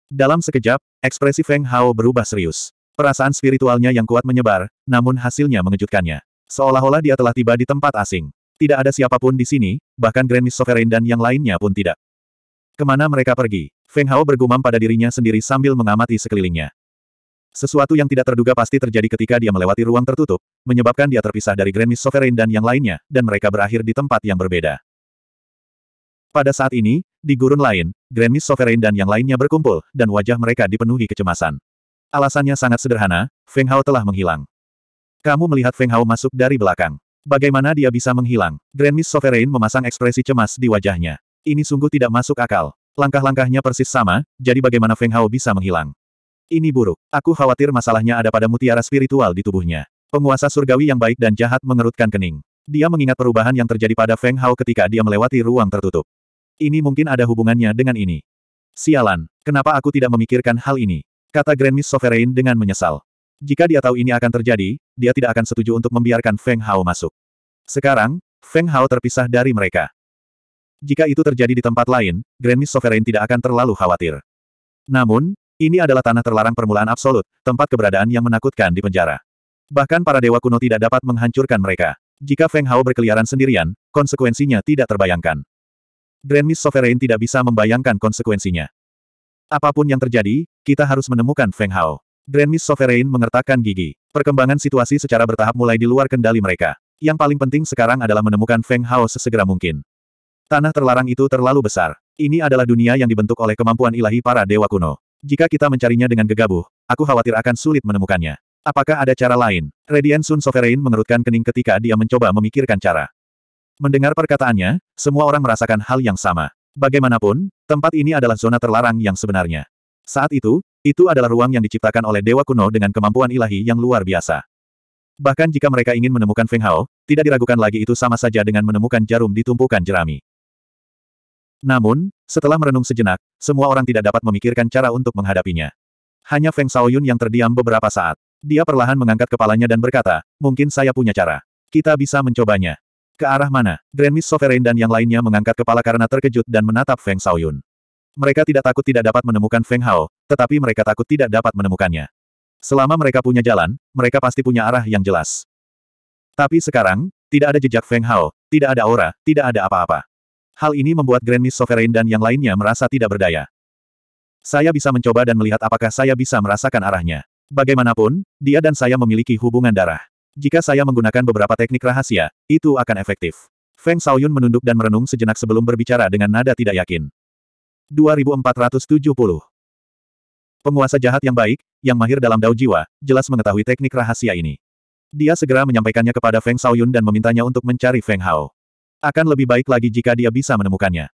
Dalam sekejap, ekspresi Feng Hao berubah serius. Perasaan spiritualnya yang kuat menyebar, namun hasilnya mengejutkannya. Seolah-olah dia telah tiba di tempat asing. Tidak ada siapapun di sini, bahkan Grand Miss Sovereign dan yang lainnya pun tidak. Kemana mereka pergi? Feng Hao bergumam pada dirinya sendiri sambil mengamati sekelilingnya. Sesuatu yang tidak terduga pasti terjadi ketika dia melewati ruang tertutup, menyebabkan dia terpisah dari Grand Miss Sovereign dan yang lainnya, dan mereka berakhir di tempat yang berbeda. Pada saat ini, di gurun lain, Grand Miss Sovereign dan yang lainnya berkumpul, dan wajah mereka dipenuhi kecemasan. Alasannya sangat sederhana, Feng Hao telah menghilang. Kamu melihat Feng Hao masuk dari belakang. Bagaimana dia bisa menghilang? Grand Miss Sovereign memasang ekspresi cemas di wajahnya. Ini sungguh tidak masuk akal. Langkah-langkahnya persis sama, jadi bagaimana Feng Hao bisa menghilang? Ini buruk. Aku khawatir masalahnya ada pada mutiara spiritual di tubuhnya. Penguasa surgawi yang baik dan jahat mengerutkan kening. Dia mengingat perubahan yang terjadi pada Feng Hao ketika dia melewati ruang tertutup. Ini mungkin ada hubungannya dengan ini. Sialan, kenapa aku tidak memikirkan hal ini? Kata Grand Miss Sovereign dengan menyesal. Jika dia tahu ini akan terjadi, dia tidak akan setuju untuk membiarkan Feng Hao masuk. Sekarang, Feng Hao terpisah dari mereka. Jika itu terjadi di tempat lain, Grand Miss Sovereign tidak akan terlalu khawatir. Namun, ini adalah tanah terlarang permulaan absolut, tempat keberadaan yang menakutkan di penjara. Bahkan para dewa kuno tidak dapat menghancurkan mereka. Jika Feng Hao berkeliaran sendirian, konsekuensinya tidak terbayangkan. Grand Miss Sovereign tidak bisa membayangkan konsekuensinya. Apapun yang terjadi, kita harus menemukan Feng Hao. Grand Miss Sovereign mengertakkan gigi. Perkembangan situasi secara bertahap mulai di luar kendali mereka. Yang paling penting sekarang adalah menemukan Feng Hao sesegera mungkin. Tanah terlarang itu terlalu besar. Ini adalah dunia yang dibentuk oleh kemampuan ilahi para dewa kuno. Jika kita mencarinya dengan gegabah, aku khawatir akan sulit menemukannya. Apakah ada cara lain? Radiant Sun Sovereign mengerutkan kening ketika dia mencoba memikirkan cara. Mendengar perkataannya, semua orang merasakan hal yang sama. Bagaimanapun, tempat ini adalah zona terlarang yang sebenarnya. Saat itu, itu adalah ruang yang diciptakan oleh dewa kuno dengan kemampuan ilahi yang luar biasa. Bahkan jika mereka ingin menemukan Feng Hao, tidak diragukan lagi itu sama saja dengan menemukan jarum ditumpukan jerami. Namun, setelah merenung sejenak, semua orang tidak dapat memikirkan cara untuk menghadapinya. Hanya Feng Shaoyun yang terdiam beberapa saat. Dia perlahan mengangkat kepalanya dan berkata, mungkin saya punya cara. Kita bisa mencobanya. Ke arah mana? Grand Miss Sovereign dan yang lainnya mengangkat kepala karena terkejut dan menatap Feng Shaoyun. Mereka tidak takut tidak dapat menemukan Feng Hao, tetapi mereka takut tidak dapat menemukannya. Selama mereka punya jalan, mereka pasti punya arah yang jelas. Tapi sekarang, tidak ada jejak Feng Hao, tidak ada aura, tidak ada apa-apa. Hal ini membuat Grand Miss Sovereign dan yang lainnya merasa tidak berdaya. Saya bisa mencoba dan melihat apakah saya bisa merasakan arahnya. Bagaimanapun, dia dan saya memiliki hubungan darah. Jika saya menggunakan beberapa teknik rahasia, itu akan efektif. Feng Shaoyun menunduk dan merenung sejenak sebelum berbicara dengan nada tidak yakin. 2470 Penguasa jahat yang baik, yang mahir dalam dao jiwa, jelas mengetahui teknik rahasia ini. Dia segera menyampaikannya kepada Feng Shaoyun dan memintanya untuk mencari Feng Hao. Akan lebih baik lagi jika dia bisa menemukannya.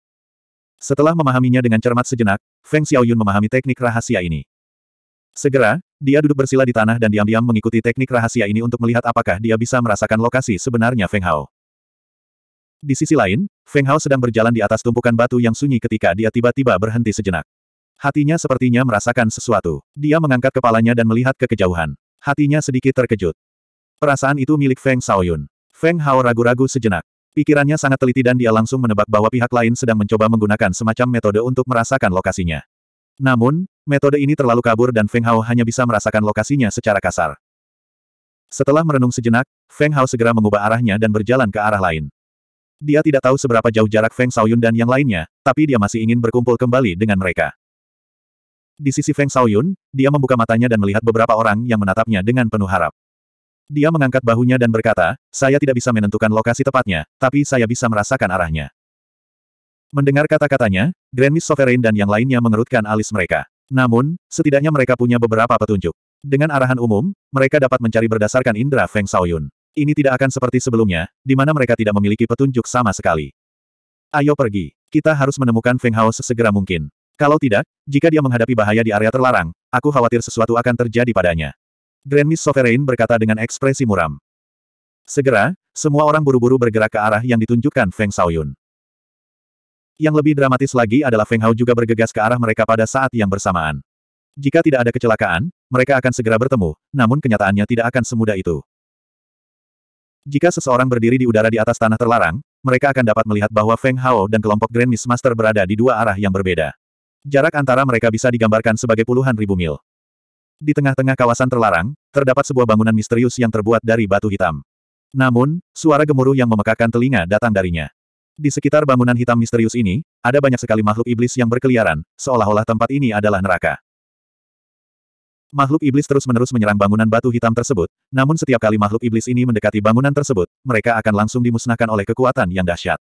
Setelah memahaminya dengan cermat sejenak, Feng Xiaoyun memahami teknik rahasia ini. Segera, dia duduk bersila di tanah dan diam-diam mengikuti teknik rahasia ini untuk melihat apakah dia bisa merasakan lokasi sebenarnya Feng Hao. Di sisi lain, Feng Hao sedang berjalan di atas tumpukan batu yang sunyi ketika dia tiba-tiba berhenti sejenak. Hatinya sepertinya merasakan sesuatu. Dia mengangkat kepalanya dan melihat ke kejauhan. Hatinya sedikit terkejut. Perasaan itu milik Feng Xiaoyun. Feng Hao ragu-ragu sejenak. Pikirannya sangat teliti dan dia langsung menebak bahwa pihak lain sedang mencoba menggunakan semacam metode untuk merasakan lokasinya. Namun, metode ini terlalu kabur dan Feng Hao hanya bisa merasakan lokasinya secara kasar. Setelah merenung sejenak, Feng Hao segera mengubah arahnya dan berjalan ke arah lain. Dia tidak tahu seberapa jauh jarak Feng Shaoyun dan yang lainnya, tapi dia masih ingin berkumpul kembali dengan mereka. Di sisi Feng Shaoyun, dia membuka matanya dan melihat beberapa orang yang menatapnya dengan penuh harap. Dia mengangkat bahunya dan berkata, saya tidak bisa menentukan lokasi tepatnya, tapi saya bisa merasakan arahnya. Mendengar kata-katanya, Grand Miss Sovereign dan yang lainnya mengerutkan alis mereka. Namun, setidaknya mereka punya beberapa petunjuk. Dengan arahan umum, mereka dapat mencari berdasarkan indera Feng Shaoyun. Ini tidak akan seperti sebelumnya, di mana mereka tidak memiliki petunjuk sama sekali. Ayo pergi. Kita harus menemukan Feng Hao sesegera mungkin. Kalau tidak, jika dia menghadapi bahaya di area terlarang, aku khawatir sesuatu akan terjadi padanya. Grand Miss Sovereign berkata dengan ekspresi muram. Segera, semua orang buru-buru bergerak ke arah yang ditunjukkan Feng Shaoyun. Yang lebih dramatis lagi adalah Feng Hao juga bergegas ke arah mereka pada saat yang bersamaan. Jika tidak ada kecelakaan, mereka akan segera bertemu, namun kenyataannya tidak akan semudah itu. Jika seseorang berdiri di udara di atas tanah terlarang, mereka akan dapat melihat bahwa Feng Hao dan kelompok Grand Miss Master berada di dua arah yang berbeda. Jarak antara mereka bisa digambarkan sebagai puluhan ribu mil. Di tengah-tengah kawasan terlarang, terdapat sebuah bangunan misterius yang terbuat dari batu hitam. Namun, suara gemuruh yang memekakan telinga datang darinya. Di sekitar bangunan hitam misterius ini, ada banyak sekali makhluk iblis yang berkeliaran, seolah-olah tempat ini adalah neraka. Makhluk iblis terus-menerus menyerang bangunan batu hitam tersebut, namun setiap kali makhluk iblis ini mendekati bangunan tersebut, mereka akan langsung dimusnahkan oleh kekuatan yang dahsyat.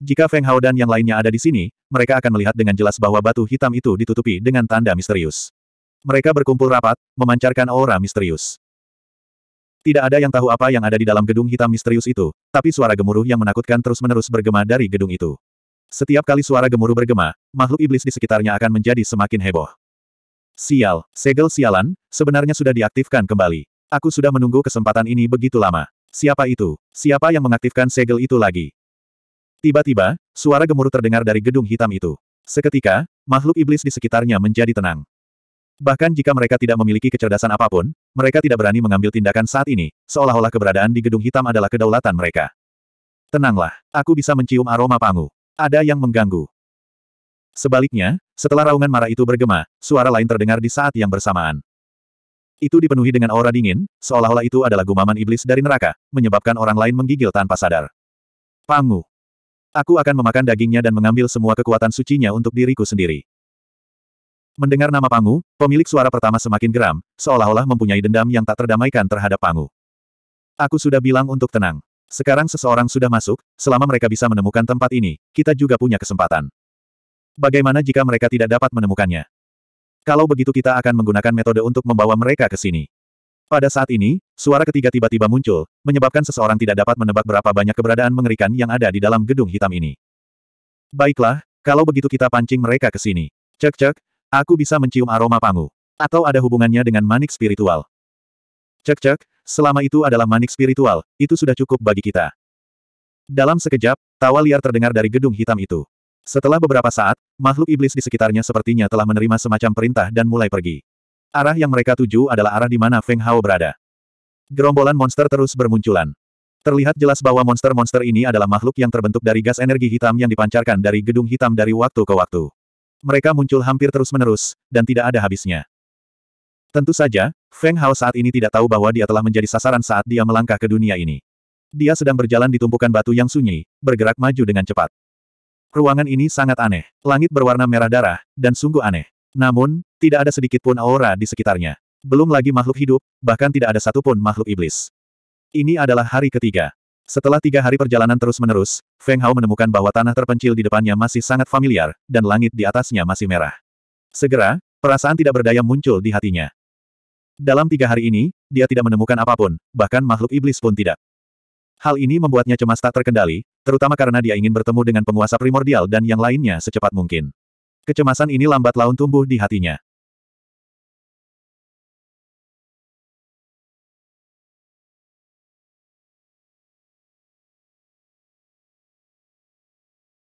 Jika Feng Hao dan yang lainnya ada di sini, mereka akan melihat dengan jelas bahwa batu hitam itu ditutupi dengan tanda misterius. Mereka berkumpul rapat, memancarkan aura misterius. Tidak ada yang tahu apa yang ada di dalam gedung hitam misterius itu, tapi suara gemuruh yang menakutkan terus-menerus bergema dari gedung itu. Setiap kali suara gemuruh bergema, makhluk iblis di sekitarnya akan menjadi semakin heboh. Sial, segel sialan, sebenarnya sudah diaktifkan kembali. Aku sudah menunggu kesempatan ini begitu lama. Siapa itu? Siapa yang mengaktifkan segel itu lagi? Tiba-tiba, suara gemuruh terdengar dari gedung hitam itu. Seketika, makhluk iblis di sekitarnya menjadi tenang. Bahkan jika mereka tidak memiliki kecerdasan apapun, mereka tidak berani mengambil tindakan saat ini, seolah-olah keberadaan di gedung hitam adalah kedaulatan mereka. Tenanglah, aku bisa mencium aroma pangu. Ada yang mengganggu. Sebaliknya, setelah raungan marah itu bergema, suara lain terdengar di saat yang bersamaan. Itu dipenuhi dengan aura dingin, seolah-olah itu adalah gumaman iblis dari neraka, menyebabkan orang lain menggigil tanpa sadar. Pangu. Aku akan memakan dagingnya dan mengambil semua kekuatan sucinya untuk diriku sendiri. Mendengar nama Pangu, pemilik suara pertama semakin geram, seolah-olah mempunyai dendam yang tak terdamaikan terhadap Pangu. Aku sudah bilang untuk tenang. Sekarang seseorang sudah masuk, selama mereka bisa menemukan tempat ini, kita juga punya kesempatan. Bagaimana jika mereka tidak dapat menemukannya? Kalau begitu kita akan menggunakan metode untuk membawa mereka ke sini. Pada saat ini, suara ketiga tiba-tiba muncul, menyebabkan seseorang tidak dapat menebak berapa banyak keberadaan mengerikan yang ada di dalam gedung hitam ini. Baiklah, kalau begitu kita pancing mereka ke sini. Cek-cek, Aku bisa mencium aroma pangu. Atau ada hubungannya dengan manik spiritual. Cek-cek, selama itu adalah manik spiritual, itu sudah cukup bagi kita. Dalam sekejap, tawa liar terdengar dari gedung hitam itu. Setelah beberapa saat, makhluk iblis di sekitarnya sepertinya telah menerima semacam perintah dan mulai pergi. Arah yang mereka tuju adalah arah di mana Feng Hao berada. Gerombolan monster terus bermunculan. Terlihat jelas bahwa monster-monster ini adalah makhluk yang terbentuk dari gas energi hitam yang dipancarkan dari gedung hitam dari waktu ke waktu. Mereka muncul hampir terus-menerus, dan tidak ada habisnya. Tentu saja, Feng Hao saat ini tidak tahu bahwa dia telah menjadi sasaran saat dia melangkah ke dunia ini. Dia sedang berjalan di tumpukan batu yang sunyi, bergerak maju dengan cepat. Ruangan ini sangat aneh, langit berwarna merah darah, dan sungguh aneh. Namun, tidak ada sedikit pun aura di sekitarnya. Belum lagi makhluk hidup, bahkan tidak ada satupun makhluk iblis. Ini adalah hari ketiga. Setelah tiga hari perjalanan terus-menerus, Feng Hao menemukan bahwa tanah terpencil di depannya masih sangat familiar, dan langit di atasnya masih merah. Segera, perasaan tidak berdaya muncul di hatinya. Dalam tiga hari ini, dia tidak menemukan apapun, bahkan makhluk iblis pun tidak. Hal ini membuatnya cemas tak terkendali, terutama karena dia ingin bertemu dengan penguasa primordial dan yang lainnya secepat mungkin. Kecemasan ini lambat laun tumbuh di hatinya.